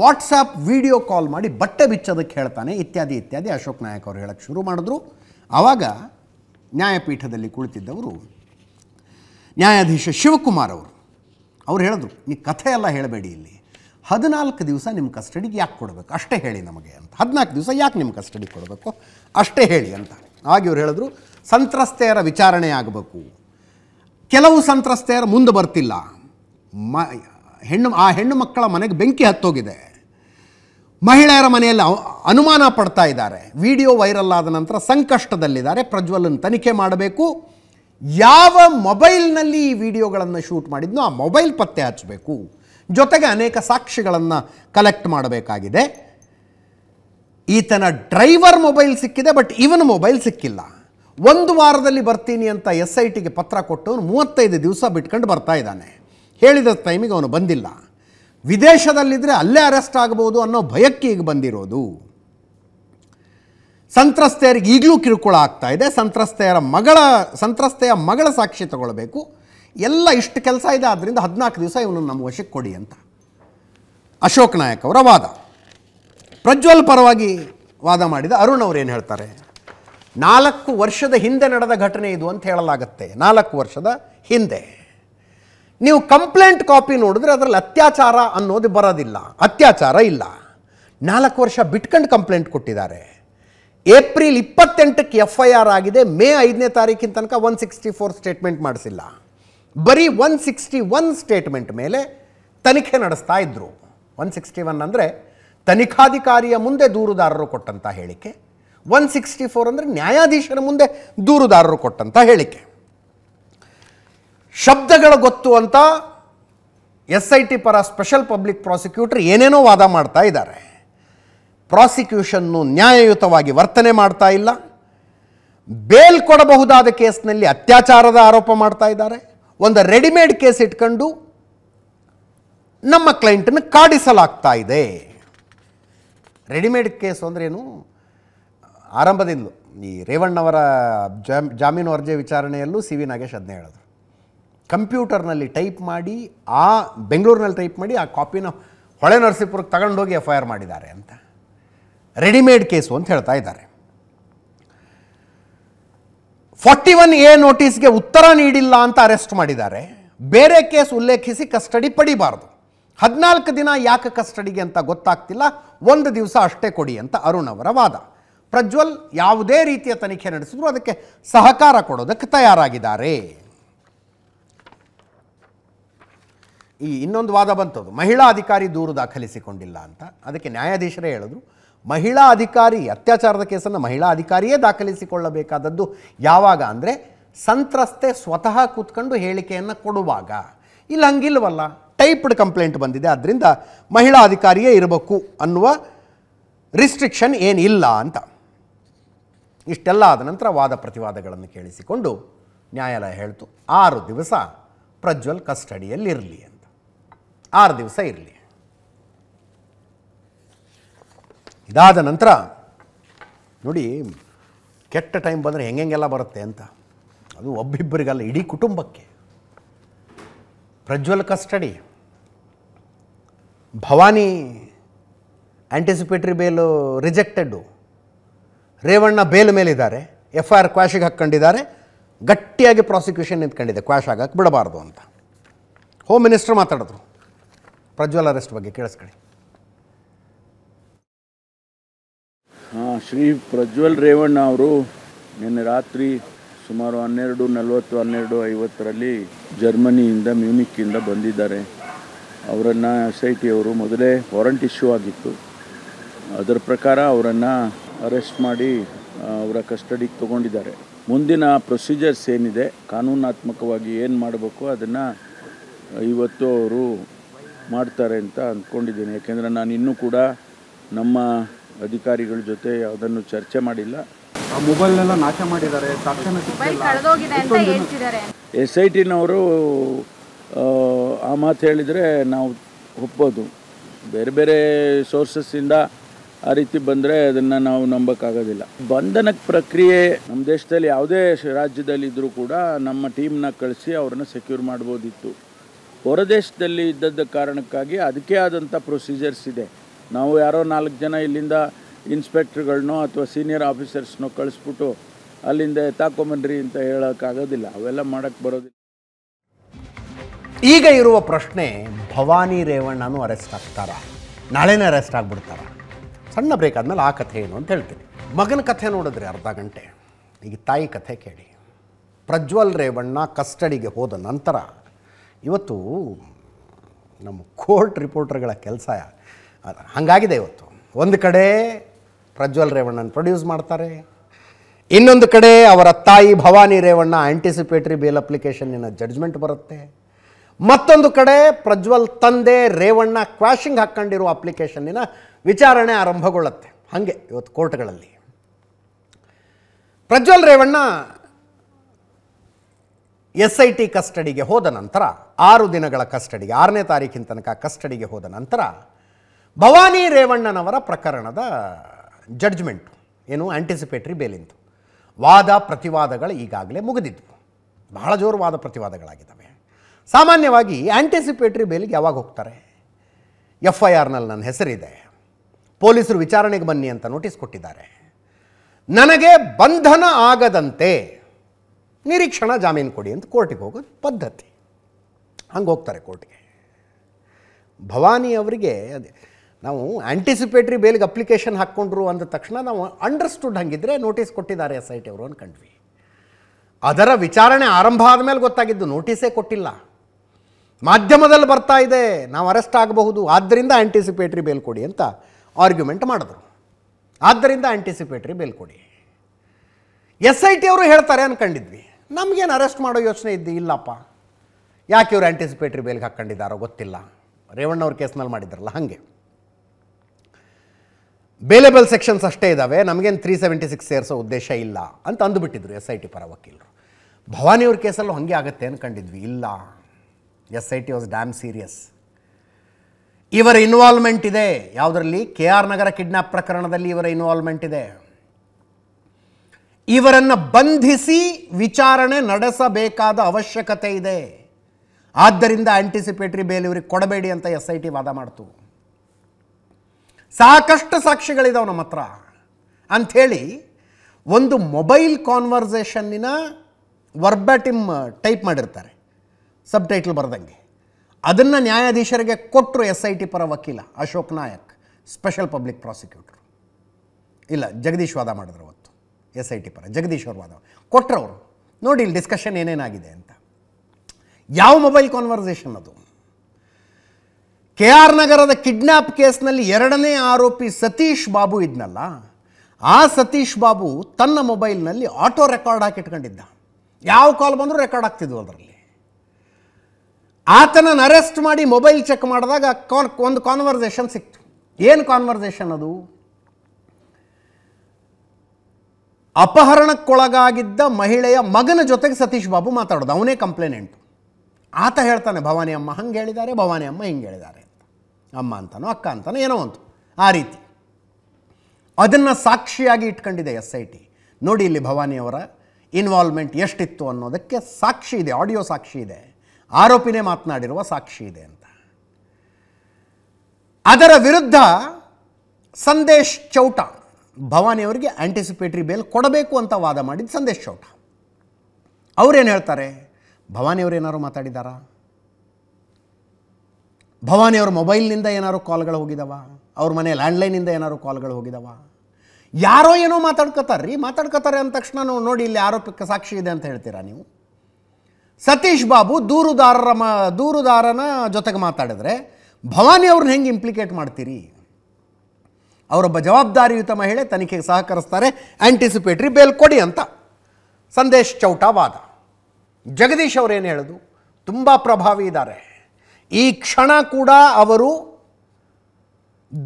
ವಾಟ್ಸಾಪ್ ವಿಡಿಯೋ ಕಾಲ್ ಮಾಡಿ ಬಟ್ಟೆ ಬಿಚ್ಚೋದಕ್ಕೆ ಹೇಳ್ತಾನೆ ಇತ್ಯಾದಿ ಇತ್ಯಾದಿ ಅಶೋಕ್ ನಾಯಕ್ ಅವರು ಹೇಳಕ್ಕೆ ಶುರು ಮಾಡಿದ್ರು ಆವಾಗ ನ್ಯಾಯಪೀಠದಲ್ಲಿ ಕುಳಿತಿದ್ದವರು ನ್ಯಾಯಾಧೀಶ ಶಿವಕುಮಾರ್ ಅವರು ಅವ್ರು ಹೇಳಿದ್ರು ನೀ ಕಥೆ ಎಲ್ಲ ಹೇಳಬೇಡಿ ಇಲ್ಲಿ ಹದಿನಾಲ್ಕು ದಿವಸ ನಿಮ್ಮ ಕಸ್ಟಡಿಗೆ ಯಾಕೆ ಕೊಡಬೇಕು ಅಷ್ಟೇ ಹೇಳಿ ನಮಗೆ ಅಂತ ಹದಿನಾಲ್ಕು ದಿವಸ ಯಾಕೆ ನಿಮ್ಮ ಕಸ್ಟಡಿಗೆ ಕೊಡಬೇಕು ಅಷ್ಟೇ ಹೇಳಿ ಅಂತ ಆಗಿ ಇವರು ಹೇಳಿದ್ರು ಸಂತ್ರಸ್ತೆಯರ ವಿಚಾರಣೆ ಆಗಬೇಕು ಕೆಲವು ಸಂತ್ರಸ್ತೆಯರು ಮುಂದೆ ಬರ್ತಿಲ್ಲ ಮ ಹೆಣ್ಣು ಆ ಹೆಣ್ಣು ಮಕ್ಕಳ ಮನೆಗೆ ಬೆಂಕಿ ಹತ್ತೋಗಿದೆ ಮಹಿಳೆಯರ ಮನೆಯಲ್ಲಿ ಅನುಮಾನ ಪಡ್ತಾ ಇದ್ದಾರೆ ವಿಡಿಯೋ ವೈರಲ್ ಆದ ನಂತರ ಸಂಕಷ್ಟದಲ್ಲಿದ್ದಾರೆ ಪ್ರಜ್ವಲನ್ ತನಿಖೆ ಮಾಡಬೇಕು ಯಾವ ಮೊಬೈಲ್ನಲ್ಲಿ ಈ ವಿಡಿಯೋಗಳನ್ನು ಶೂಟ್ ಮಾಡಿದ್ನೋ ಆ ಮೊಬೈಲ್ ಪತ್ತೆ ಹಚ್ಚಬೇಕು ಜೊತೆಗೆ ಅನೇಕ ಸಾಕ್ಷಿಗಳನ್ನು ಕಲೆಕ್ಟ್ ಮಾಡಬೇಕಾಗಿದೆ ಈತನ ಡ್ರೈವರ್ ಮೊಬೈಲ್ ಸಿಕ್ಕಿದೆ ಬಟ್ ಇವನ ಮೊಬೈಲ್ ಸಿಕ್ಕಿಲ್ಲ ಒಂದು ವಾರದಲ್ಲಿ ಬರ್ತೀನಿ ಅಂತ ಎಸ್ ಐ ಟಿಗೆ ಪತ್ರ ಕೊಟ್ಟು ಮೂವತ್ತೈದು ದಿವಸ ಬಿಟ್ಕೊಂಡು ಬರ್ತಾ ಇದ್ದಾನೆ ಹೇಳಿದ ಟೈಮಿಗೆ ಅವನು ಬಂದಿಲ್ಲ ವಿದೇಶದಲ್ಲಿದ್ದರೆ ಅಲ್ಲೇ ಅರೆಸ್ಟ್ ಆಗ್ಬೋದು ಅನ್ನೋ ಭಯಕ್ಕೆ ಈಗ ಬಂದಿರೋದು ಸಂತ್ರಸ್ತೆಯರಿಗೆ ಈಗಲೂ ಕಿರುಕುಳ ಆಗ್ತಾ ಇದೆ ಸಂತ್ರಸ್ತೆಯರ ಮಗಳ ಸಂತ್ರಸ್ತೆಯ ಮಗಳ ಸಾಕ್ಷಿ ತಗೊಳ್ಬೇಕು ಎಲ್ಲ ಇಷ್ಟು ಕೆಲಸ ಇದೆ ಆದ್ದರಿಂದ ಹದಿನಾಲ್ಕು ದಿವಸ ಇವನು ನಮ್ಮ ವಶಕ್ಕೆ ಕೊಡಿ ಅಂತ ಅಶೋಕ್ ನಾಯಕ್ ಅವರ ವಾದ ಪ್ರಜ್ವಲ್ ಪರವಾಗಿ ವಾದ ಮಾಡಿದ ಅರುಣ್ ಅವರು ಏನು ಹೇಳ್ತಾರೆ ನಾಲ್ಕು ವರ್ಷದ ಹಿಂದೆ ನಡೆದ ಘಟನೆ ಇದು ಅಂತ ಹೇಳಲಾಗತ್ತೆ ನಾಲ್ಕು ವರ್ಷದ ಹಿಂದೆ ನೀವು ಕಂಪ್ಲೇಂಟ್ ಕಾಪಿ ನೋಡಿದ್ರೆ ಅದರಲ್ಲಿ ಅತ್ಯಾಚಾರ ಅನ್ನೋದು ಬರೋದಿಲ್ಲ ಅತ್ಯಾಚಾರ ಇಲ್ಲ ನಾಲ್ಕು ವರ್ಷ ಬಿಟ್ಕೊಂಡು ಕಂಪ್ಲೇಂಟ್ ಕೊಟ್ಟಿದ್ದಾರೆ ಏಪ್ರಿಲ್ ಇಪ್ಪತ್ತೆಂಟಕ್ಕೆ ಎಫ್ ಐ ಆರ್ ಆಗಿದೆ ಮೇ ಐದನೇ ತಾರೀಕಿನ ತನಕ ಒನ್ ಸಿಕ್ಸ್ಟಿ ಫೋರ್ ಸ್ಟೇಟ್ಮೆಂಟ್ ಮಾಡಿಸಿಲ್ಲ ಬರೀ ಒನ್ ಸಿಕ್ಸ್ಟಿ ಒನ್ ಸ್ಟೇಟ್ಮೆಂಟ್ ಮೇಲೆ ತನಿಖೆ ನಡೆಸ್ತಾ ಇದ್ರು ಒನ್ ಸಿಕ್ಸ್ಟಿ ಒನ್ ಅಂದರೆ ತನಿಖಾಧಿಕಾರಿಯ ಮುಂದೆ ದೂರುದಾರರು ಕೊಟ್ಟಂಥ ಹೇಳಿಕೆ ಒನ್ ಸಿಕ್ಸ್ಟಿ ಫೋರ್ ಅಂದರೆ ನ್ಯಾಯಾಧೀಶರ ಮುಂದೆ ದೂರುದಾರರು ಕೊಟ್ಟಂಥ ಹೇಳಿಕೆ ಶಬ್ದಗಳ ಗೊತ್ತು ಅಂತ ಎಸ್ ಐ ಟಿ ಪರ ಸ್ಪೆಷಲ್ ಪಬ್ಲಿಕ್ ಪ್ರಾಸಿಕ್ಯೂಟರ್ ಏನೇನೋ ವಾದ ಮಾಡ್ತಾ ಇದ್ದಾರೆ ಪ್ರಾಸಿಕ್ಯೂಷನ್ನು ನ್ಯಾಯಯುತವಾಗಿ ವರ್ತನೆ ಮಾಡ್ತಾ ಇಲ್ಲ ಬೇಲ್ ಕೊಡಬಹುದಾದ ಕೇಸ್ನಲ್ಲಿ ಅತ್ಯಾಚಾರದ ಆರೋಪ ಮಾಡ್ತಾ ಇದ್ದಾರೆ ಒಂದು ರೆಡಿಮೇಡ್ ಕೇಸ್ ಇಟ್ಕೊಂಡು ನಮ್ಮ ಕ್ಲೈಂಟನ್ನು ಕಾಡಿಸಲಾಗ್ತಾ ಇದೆ ರೆಡಿಮೇಡ್ ಕೇಸ್ ಅಂದ್ರೇನು ಆರಂಭದಿಂದಲೂ ಈ ರೇವಣ್ಣವರ ಜಾಮೀನು ಅರ್ಜಿ ವಿಚಾರಣೆಯಲ್ಲೂ ಸಿ ವಿ ನಾಗೇಶ್ ಅದನ್ನೇ ಹೇಳೋದು ಕಂಪ್ಯೂಟರ್ನಲ್ಲಿ ಟೈಪ್ ಮಾಡಿ ಆ ಬೆಂಗಳೂರಿನಲ್ಲಿ ಟೈಪ್ ಮಾಡಿ ಆ ಕಾಪಿನ ಹೊಳೆ ನರಸೀಪುರಕ್ಕೆ ತಗೊಂಡೋಗಿ ಎಫ್ ಐ ಆರ್ ಮಾಡಿದ್ದಾರೆ ಅಂತ ರೆಡಿಮೇಡ್ ಕೇಸು ಅಂತ ಹೇಳ್ತಾ ಇದ್ದಾರೆ ಫಾರ್ಟಿ ಒನ್ ಎ ನೋಟಿಸ್ಗೆ ಉತ್ತರ ನೀಡಿಲ್ಲ ಅಂತ ಅರೆಸ್ಟ್ ಮಾಡಿದ್ದಾರೆ ಬೇರೆ ಕೇಸ್ ಉಲ್ಲೇಖಿಸಿ ಕಸ್ಟಡಿ ಪಡಿಬಾರ್ದು ಹದಿನಾಲ್ಕು ದಿನ ಯಾಕೆ ಕಸ್ಟಡಿಗೆ ಅಂತ ಗೊತ್ತಾಗ್ತಿಲ್ಲ ಒಂದು ದಿವಸ ಅಷ್ಟೇ ಕೊಡಿ ಅಂತ ಅರುಣ್ ಅವರ ವಾದ ಪ್ರಜ್ವಲ್ ಯಾವುದೇ ರೀತಿಯ ತನಿಖೆ ನಡೆಸಿದ್ರು ಅದಕ್ಕೆ ಸಹಕಾರ ಕೊಡೋದಕ್ಕೆ ತಯಾರಾಗಿದ್ದಾರೆ ಈ ಇನ್ನೊಂದು ವಾದ ಬಂತದ್ದು ಮಹಿಳಾ ಅಧಿಕಾರಿ ದೂರು ದಾಖಲಿಸಿಕೊಂಡಿಲ್ಲ ಅಂತ ಅದಕ್ಕೆ ನ್ಯಾಯಾಧೀಶರೇ ಹೇಳಿದ್ರು ಮಹಿಳಾ ಅಧಿಕಾರಿ ಅತ್ಯಾಚಾರದ ಕೇಸನ್ನು ಮಹಿಳಾ ಅಧಿಕಾರಿಯೇ ದಾಖಲಿಸಿಕೊಳ್ಳಬೇಕಾದದ್ದು ಯಾವಾಗ ಅಂದರೆ ಸಂತ್ರಸ್ತೆ ಸ್ವತಃ ಕೂತ್ಕೊಂಡು ಹೇಳಿಕೆಯನ್ನು ಕೊಡುವಾಗ ಇಲ್ಲ ಹಂಗಿಲ್ವಲ್ಲ ಟೈಪ್ಡ್ ಕಂಪ್ಲೇಂಟ್ ಬಂದಿದೆ ಅದರಿಂದ ಮಹಿಳಾ ಅಧಿಕಾರಿಯೇ ಇರಬೇಕು ಅನ್ನುವ ರಿಸ್ಟ್ರಿಕ್ಷನ್ ಏನಿಲ್ಲ ಅಂತ ಇಷ್ಟೆಲ್ಲ ಆದ ನಂತರ ವಾದ ಪ್ರತಿವಾದಗಳನ್ನು ಕೇಳಿಸಿಕೊಂಡು ನ್ಯಾಯಾಲಯ ಹೇಳ್ತು ಆರು ದಿವಸ ಪ್ರಜ್ವಲ್ ಕಸ್ಟಡಿಯಲ್ಲಿರಲಿ ಅಂತ ಆರು ದಿವಸ ಇರಲಿ ಇದಾದ ನಂತರ ನೋಡಿ ಕೆಟ್ಟ ಟೈಮ್ ಬಂದರೆ ಹೆಂಗೆಲ್ಲ ಬರುತ್ತೆ ಅಂತ ಅದು ಒಬ್ಬಿಬ್ಬರಿಗಲ್ಲ ಇಡೀ ಕುಟುಂಬಕ್ಕೆ Prajwal custody Bhavani anticipatory bail rejected Revanna bail ಮೇಲಿದ್ದಾರೆ ಎಫ್ ಐ ಆರ್ ಕ್ವಾಶಿಗೆ ಹಾಕ್ಕೊಂಡಿದ್ದಾರೆ ಗಟ್ಟಿಯಾಗಿ ಪ್ರಾಸಿಕ್ಯೂಷನ್ ನಿಂತ್ಕೊಂಡಿದೆ ಕ್ವಾಶ್ ಆಗಕ್ಕೆ ಬಿಡಬಾರ್ದು ಅಂತ ಹೋಮ್ ಮಿನಿಸ್ಟರ್ ಮಾತಾಡಿದ್ರು ಪ್ರಜ್ವಲ್ ಅರೆಸ್ಟ್ ಬಗ್ಗೆ ಕೇಳಿಸ್ಕೊಳ್ಳಿ ಶ್ರೀ ಪ್ರಜ್ವಲ್ ರೇವಣ್ಣ ಅವರು ನಿನ್ನೆ ರಾತ್ರಿ ಸುಮಾರು ಹನ್ನೆರಡು ನಲವತ್ತು ಹನ್ನೆರಡು ಐವತ್ತರಲ್ಲಿ ಜರ್ಮನಿಯಿಂದ ಮ್ಯೂನಿಕ್ಕಿಂದ ಬಂದಿದ್ದಾರೆ ಅವರನ್ನು ಎಸ್ ಐ ಟಿಯವರು ಮೊದಲೇ ವಾರಂಟ್ ಇಶ್ಯೂ ಆಗಿತ್ತು ಅದರ ಪ್ರಕಾರ ಅವರನ್ನು ಅರೆಸ್ಟ್ ಮಾಡಿ ಅವರ ಕಸ್ಟಡಿಗೆ ತೊಗೊಂಡಿದ್ದಾರೆ ಮುಂದಿನ ಪ್ರೊಸೀಜರ್ಸ್ ಏನಿದೆ ಕಾನೂನಾತ್ಮಕವಾಗಿ ಏನು ಮಾಡಬೇಕು ಅದನ್ನು ಇವತ್ತು ಅವರು ಮಾಡ್ತಾರೆ ಅಂತ ಅಂದ್ಕೊಂಡಿದ್ದೀನಿ ಯಾಕೆಂದರೆ ನಾನು ಇನ್ನೂ ಕೂಡ ನಮ್ಮ ಅಧಿಕಾರಿಗಳ ಜೊತೆ ಯಾವುದನ್ನು ಚರ್ಚೆ ಮಾಡಿಲ್ಲ ಆ ಮೊಬೈಲ್ನೆಲ್ಲ ನಾಶ ಮಾಡಿದ್ದಾರೆ ಎಸ್ ಐ ಟಿನವರು ಆ ಮಾತು ಹೇಳಿದರೆ ನಾವು ಒಪ್ಪೋದು ಬೇರೆ ಬೇರೆ ಸೋರ್ಸಸ್ಸಿಂದ ಆ ರೀತಿ ಬಂದರೆ ಅದನ್ನು ನಾವು ನಂಬೋಕ್ಕಾಗೋದಿಲ್ಲ ಬಂಧನಕ್ಕೆ ಪ್ರಕ್ರಿಯೆ ನಮ್ಮ ದೇಶದಲ್ಲಿ ಯಾವುದೇ ರಾಜ್ಯದಲ್ಲಿದ್ದರೂ ಕೂಡ ನಮ್ಮ ಟೀಮ್ನ ಕಳಿಸಿ ಅವ್ರನ್ನ ಸೆಕ್ಯೂರ್ ಮಾಡ್ಬೋದಿತ್ತು ಹೊರದೇಶದಲ್ಲಿ ಇದ್ದದ್ದ ಕಾರಣಕ್ಕಾಗಿ ಅದಕ್ಕೆ ಆದಂಥ ಪ್ರೊಸೀಜರ್ಸ್ ಇದೆ ನಾವು ಯಾರೋ ನಾಲ್ಕು ಜನ ಇಲ್ಲಿಂದ ಇನ್ಸ್ಪೆಕ್ಟ್ರ್ಗಳನ್ನೋ ಅಥವಾ ಸೀನಿಯರ್ ಆಫೀಸರ್ಸ್ನೋ ಕಳಿಸ್ಬಿಟ್ಟು ಅಲ್ಲಿಂದ ಎತ್ತಾಕೊಂಬನ್ರಿ ಅಂತ ಹೇಳೋಕ್ಕಾಗೋದಿಲ್ಲ ಅವೆಲ್ಲ ಮಾಡೋಕ್ಕೆ ಬರೋದಿಲ್ಲ ಈಗ ಇರುವ ಪ್ರಶ್ನೆ ಭವಾನಿ ರೇವಣ್ಣನೂ ಅರೆಸ್ಟ್ ಆಗ್ತಾರ ನಾಳೆನೇ ಅರೆಸ್ಟ್ ಆಗ್ಬಿಡ್ತಾರ ಸಣ್ಣ ಬ್ರೇಕ್ ಆದಮೇಲೆ ಆ ಕಥೆ ಏನು ಅಂತ ಹೇಳ್ತೀನಿ ಮಗನ ಕಥೆ ನೋಡಿದ್ರೆ ಅರ್ಧ ಗಂಟೆ ಈಗ ತಾಯಿ ಕಥೆ ಕೇಳಿ ಪ್ರಜ್ವಲ್ ರೇವಣ್ಣ ಕಸ್ಟಡಿಗೆ ಹೋದ ನಂತರ ಇವತ್ತು ನಮ್ಮ ಕೋರ್ಟ್ ರಿಪೋರ್ಟರ್ಗಳ ಕೆಲಸ ಹಾಗಾಗಿದೆ ಇವತ್ತು ಒಂದು ಕಡೆ ಪ್ರಜ್ವಲ್ ರೇವಣ್ಣನ ಪ್ರೊಡ್ಯೂಸ್ ಮಾಡ್ತಾರೆ ಇನ್ನೊಂದು ಕಡೆ ಅವರ ತಾಯಿ ಭವಾನಿ ರೇವಣ್ಣ ಆ್ಯಂಟಿಸಿಪೇಟ್ರಿ ಬೇಲ್ ಅಪ್ಲಿಕೇಶನ್ನಿನ ಜಡ್ಜ್ಮೆಂಟ್ ಬರುತ್ತೆ ಮತ್ತೊಂದು ಕಡೆ ಪ್ರಜ್ವಲ್ ತಂದೆ ರೇವಣ್ಣ ಕ್ವಾಶಿಂಗ್ ಹಾಕ್ಕೊಂಡಿರುವ ಅಪ್ಲಿಕೇಶನ್ನಿನ ವಿಚಾರಣೆ ಆರಂಭಗೊಳ್ಳುತ್ತೆ ಹಾಗೆ ಇವತ್ತು ಕೋರ್ಟ್ಗಳಲ್ಲಿ Prajwal Revanna S I T ಕಸ್ಟಡಿಗೆ ಹೋದ ನಂತರ ಆರು ದಿನಗಳ ಕಸ್ಟಡಿಗೆ ಆರನೇ ತಾರೀಕಿನ ತನಕ ಕಸ್ಟಡಿಗೆ ಹೋದ ನಂತರ ಭವಾನಿ ರೇವಣ್ಣನವರ ಪ್ರಕರಣದ ಜಡ್ಜ್ಮೆಂಟು ಏನು ಆ್ಯಂಟಿಸಿಪೇಟ್ರಿ ಬೇಲಿಂತು ವಾದ ಪ್ರತಿವಾದಗಳು ಈಗಾಗಲೇ ಮುಗಿದಿದ್ವು ಬಹಳ ಜೋರು ವಾದ ಪ್ರತಿವಾದಗಳಾಗಿದ್ದಾವೆ ಸಾಮಾನ್ಯವಾಗಿ ಆ್ಯಂಟಿಸಿಪೇಟ್ರಿ ಬೇಲಿಗೆ ಯಾವಾಗ ಹೋಗ್ತಾರೆ ಎಫ್ ಐ ಆರ್ನಲ್ಲಿ ನನ್ನ ಹೆಸರಿದೆ ಪೊಲೀಸರು ವಿಚಾರಣೆಗೆ ಬನ್ನಿ ಅಂತ ನೋಟಿಸ್ ಕೊಟ್ಟಿದ್ದಾರೆ ನನಗೆ ಬಂಧನ ಆಗದಂತೆ ನಿರೀಕ್ಷಣಾ ಜಾಮೀನು ಕೊಡಿ ಅಂತ ಕೋರ್ಟಿಗೆ ಹೋಗೋದು ಪದ್ಧತಿ ಹಂಗೆ ಹೋಗ್ತಾರೆ ಕೋರ್ಟ್ಗೆ ಭವಾನಿ ಅವರಿಗೆ ಅದೇ ನಾವು ಆ್ಯಂಟಿಸಿಪೇಟ್ರಿ ಬೇಲ್ಗೆ ಅಪ್ಲಿಕೇಶನ್ ಹಾಕ್ಕೊಂಡ್ರು ಅಂದ ತಕ್ಷಣ ನಾವು ಅಂಡರ್ಸ್ಟುಡ್ ಹಂಗಿದ್ರೆ ನೋಟಿಸ್ ಕೊಟ್ಟಿದ್ದಾರೆ ಎಸ್ ಐ ಟಿ ಅವರು ಅಂದ್ಕೊಂಡ್ವಿ ಅದರ ವಿಚಾರಣೆ ಆರಂಭ ಆದಮೇಲೆ ಗೊತ್ತಾಗಿದ್ದು ನೋಟಿಸೇ ಕೊಟ್ಟಿಲ್ಲ ಮಾಧ್ಯಮದಲ್ಲಿ ಬರ್ತಾ ಇದೆ ನಾವು ಅರೆಸ್ಟ್ ಆಗಬಹುದು ಆದ್ದರಿಂದ ಆ್ಯಂಟಿಸಿಪೇಟ್ರಿ ಬೇಲ್ ಕೊಡಿ ಅಂತ ಆರ್ಗ್ಯುಮೆಂಟ್ ಮಾಡಿದ್ರು ಆದ್ದರಿಂದ ಆ್ಯಂಟಿಸಿಪೇಟ್ರಿ ಬೇಲ್ ಕೊಡಿ ಎಸ್ ಐ ಟಿ ಅವರು ಹೇಳ್ತಾರೆ ಅಂದ್ಕೊಂಡಿದ್ವಿ ನಮಗೇನು ಅರೆಸ್ಟ್ ಮಾಡೋ ಯೋಚನೆ ಇದ್ದು ಇಲ್ಲಪ್ಪ ಯಾಕೆ ಇವರು ಆ್ಯಂಟಿಸಿಪೇಟ್ರಿ ಬೇಲ್ಗೆ ಹಾಕ್ಕೊಂಡಿದ್ದಾರೋ ಗೊತ್ತಿಲ್ಲ ರೇವಣ್ಣವ್ರ ಕೇಸ್ನಲ್ಲಿ ಮಾಡಿದ್ರಲ್ಲ ಹಾಗೆ ಬೇಲೆಬಲ್ ಸೆಕ್ಷನ್ಸ್ ಅಷ್ಟೇ ಇದ್ದಾವೆ ನಮಗೇನು ತ್ರೀ ಸೆವೆಂಟಿ ಸಿಕ್ಸ್ ಸೇರಿಸೋ ಉದ್ದೇಶ ಇಲ್ಲ ಅಂತ ಅಂದುಬಿಟ್ಟಿದ್ರು ಎಸ್ ಐ ಟಿ ಪರ ವಕೀಲರು ಭವಾನಿಯವ್ರ ಕೇಸಲ್ಲೂ ಹಾಗೆ ಆಗುತ್ತೆ ಅಂದ್ಕೊಂಡಿದ್ವಿ ಇಲ್ಲ S I T was damn serious ಇವರ ಇನ್ವಾಲ್ವ್ಮೆಂಟ್ ಇದೆ ಯಾವುದರಲ್ಲಿ ಕೆ ಆರ್ ನಗರ ಕಿಡ್ನಾಪ್ ಪ್ರಕರಣದಲ್ಲಿ ಇವರ ಇನ್ವಾಲ್ವ್ಮೆಂಟ್ ಇದೆ ಇವರನ್ನು ಬಂಧಿಸಿ ವಿಚಾರಣೆ ನಡೆಸಬೇಕಾದ ಅವಶ್ಯಕತೆ ಇದೆ ಆದ್ದರಿಂದ ಆ್ಯಂಟಿಸಿಪೇಟ್ರಿ ಬೇಲ್ ಕೊಡಬೇಡಿ ಅಂತ ಎಸ್ ಐ ಟಿ ವಾದ ಮಾಡ್ತು ಸಾಕಷ್ಟು ಸಾಕ್ಷಿಗಳಿದಾವೆ ನಮ್ಮ ಹತ್ರ ಅಂಥೇಳಿ ಒಂದು ಮೊಬೈಲ್ ಕಾನ್ವರ್ಸೇಷನ್ನಿನ ವರ್ಬ್ಯಾಟಿಮ್ ಟೈಪ್ ಮಾಡಿರ್ತಾರೆ ಸಬ್ ಟೈಟ್ಲ್ ಬರೆದಂಗೆ ಅದನ್ನು ನ್ಯಾಯಾಧೀಶರಿಗೆ ಕೊಟ್ಟರು ಎಸ್ ಐ ಟಿ ಪರ ವಕೀಲ ಅಶೋಕ್ ನಾಯಕ್ ಸ್ಪೆಷಲ್ ಪಬ್ಲಿಕ್ ಪ್ರಾಸಿಕ್ಯೂಟ್ರು ಇಲ್ಲ ಜಗದೀಶ್ ವಾದ ಮಾಡಿದ್ರು ಅವತ್ತು ಎಸ್ ಐ ಟಿ ಪರ ಜಗದೀಶ್ ಅವ್ರ ವಾದ ಕೊಟ್ಟರು ಅವರು ನೋಡಿ ಇಲ್ಲಿ ಡಿಸ್ಕಷನ್ ಏನೇನಾಗಿದೆ ಅಂತ ಯಾವ ಮೊಬೈಲ್ ಕಾನ್ವರ್ಸೇಷನ್ ಅದು ಕೆ ಆರ್ ನಗರದ ಕಿಡ್ನ್ಯಾಪ್ ಕೇಸ್ನಲ್ಲಿ ಎರಡನೇ ಆರೋಪಿ ಸತೀಶ್ ಬಾಬು ಇದ್ನಲ್ಲ ಆ ಸತೀಶ್ ಬಾಬು ತನ್ನ ಮೊಬೈಲ್ನಲ್ಲಿ ಆಟೋ ರೆಕಾರ್ಡ್ ಹಾಕಿಟ್ಕೊಂಡಿದ್ದ ಯಾವ ಕಾಲ್ ಬಂದರೂ ರೆಕಾರ್ಡ್ ಆಗ್ತಿದ್ವು ಅದರಲ್ಲಿ ಆತನನ್ನು ಅರೆಸ್ಟ್ ಮಾಡಿ ಮೊಬೈಲ್ ಚೆಕ್ ಮಾಡಿದಾಗ ಕಾನ್ ಒಂದು ಕಾನ್ವರ್ಸೇಷನ್ ಸಿಕ್ತು ಏನು ಕಾನ್ವರ್ಸೇಷನ್ ಅದು ಅಪಹರಣಕ್ಕೊಳಗಾಗಿದ್ದ ಮಹಿಳೆಯ ಮಗನ ಜೊತೆಗೆ ಸತೀಶ್ ಬಾಬು ಮಾತಾಡೋದು ಅವನೇ ಕಂಪ್ಲೇನೆಂಟು ಆತ ಹೇಳ್ತಾನೆ ಭವಾನಿ ಅಮ್ಮ ಹಂಗೆ ಹೇಳಿದ್ದಾರೆ ಭವಾನಿ ಅಮ್ಮ ಹಿಂಗೆ ಹೇಳಿದ್ದಾರೆ ಅಂತ ಅಮ್ಮ ಅಂತಾನೋ ಅಕ್ಕ ಅಂತಾನೋ ಏನೋ ಒಂದು ಆ ರೀತಿ ಅದನ್ನು ಸಾಕ್ಷಿಯಾಗಿ ಇಟ್ಕೊಂಡಿದೆ ಎಸ್ ಐ ಟಿ ನೋಡಿ ಇಲ್ಲಿ ಭವಾನಿಯವರ ಇನ್ವಾಲ್ವ್ಮೆಂಟ್ ಎಷ್ಟಿತ್ತು ಅನ್ನೋದಕ್ಕೆ ಸಾಕ್ಷಿ ಇದೆ ಆಡಿಯೋ ಸಾಕ್ಷಿ ಇದೆ ಆರೋಪಿನೇ ಮಾತನಾಡಿರುವ ಸಾಕ್ಷಿ ಇದೆ ಅಂತ ಅದರ ವಿರುದ್ಧ ಸಂದೇಶ್ ಚೌಟ ಭವಾನಿಯವರಿಗೆ ಆಂಟಿಸಿಪೇಟ್ರಿ ಬೇಲ್ ಕೊಡಬೇಕು ಅಂತ ವಾದ ಮಾಡಿದ ಸಂದೇಶ್ ಚೌಟ ಅವರೇನು ಹೇಳ್ತಾರೆ ಭವಾನಿಯವರು ಏನಾದ್ರು ಮಾತಾಡಿದಾರಾ ಭವಾನಿಯವ್ರ ಮೊಬೈಲ್ನಿಂದ ಏನಾರು ಕಾಲ್ಗಳು ಹೋಗಿದಾವ ಅವ್ರ ಮನೆ ಲ್ಯಾಂಡ್ಲೈನಿಂದ ಏನಾರು ಕಾಲ್ಗಳು ಹೋಗಿದಾವ ಯಾರೋ ಏನೋ ಮಾತಾಡ್ಕೋತಾರ್ರಿ ಮಾತಾಡ್ಕೋತಾರೆ ಅಂದ ತಕ್ಷಣ ನಾವು ನೋಡಿ ಇಲ್ಲಿ ಆರೋಪಕ್ಕೆ ಸಾಕ್ಷಿ ಇದೆ ಅಂತ ಹೇಳ್ತೀರಾ ನೀವು ಸತೀಶ್ ಬಾಬು ದೂರುದಾರರ ಮ ದೂರುದಾರನ ಜೊತೆಗೆ ಮಾತಾಡಿದ್ರೆ ಭವಾನಿ ಅವ್ರನ್ನ ಹೆಂಗೆ ಇಂಪ್ಲಿಕೇಟ್ ಮಾಡ್ತೀರಿ ಅವರೊಬ್ಬ ಜವಾಬ್ದಾರಿಯುತ ಮಹಿಳೆ ತನಿಖೆಗೆ ಸಹಕರಿಸ್ತಾರೆ ಆ್ಯಂಟಿಸಿಪೇಟ್ರಿ ಬೇಲ್ ಕೊಡಿ ಅಂತ ಸಂದೇಶ್ ಚೌಟ ವಾದ ಜಗದೀಶ್ ಅವರೇನು ಹೇಳೋದು ತುಂಬ ಪ್ರಭಾವಿ ಇದ್ದಾರೆ ಈ ಕ್ಷಣ ಕೂಡ ಅವರು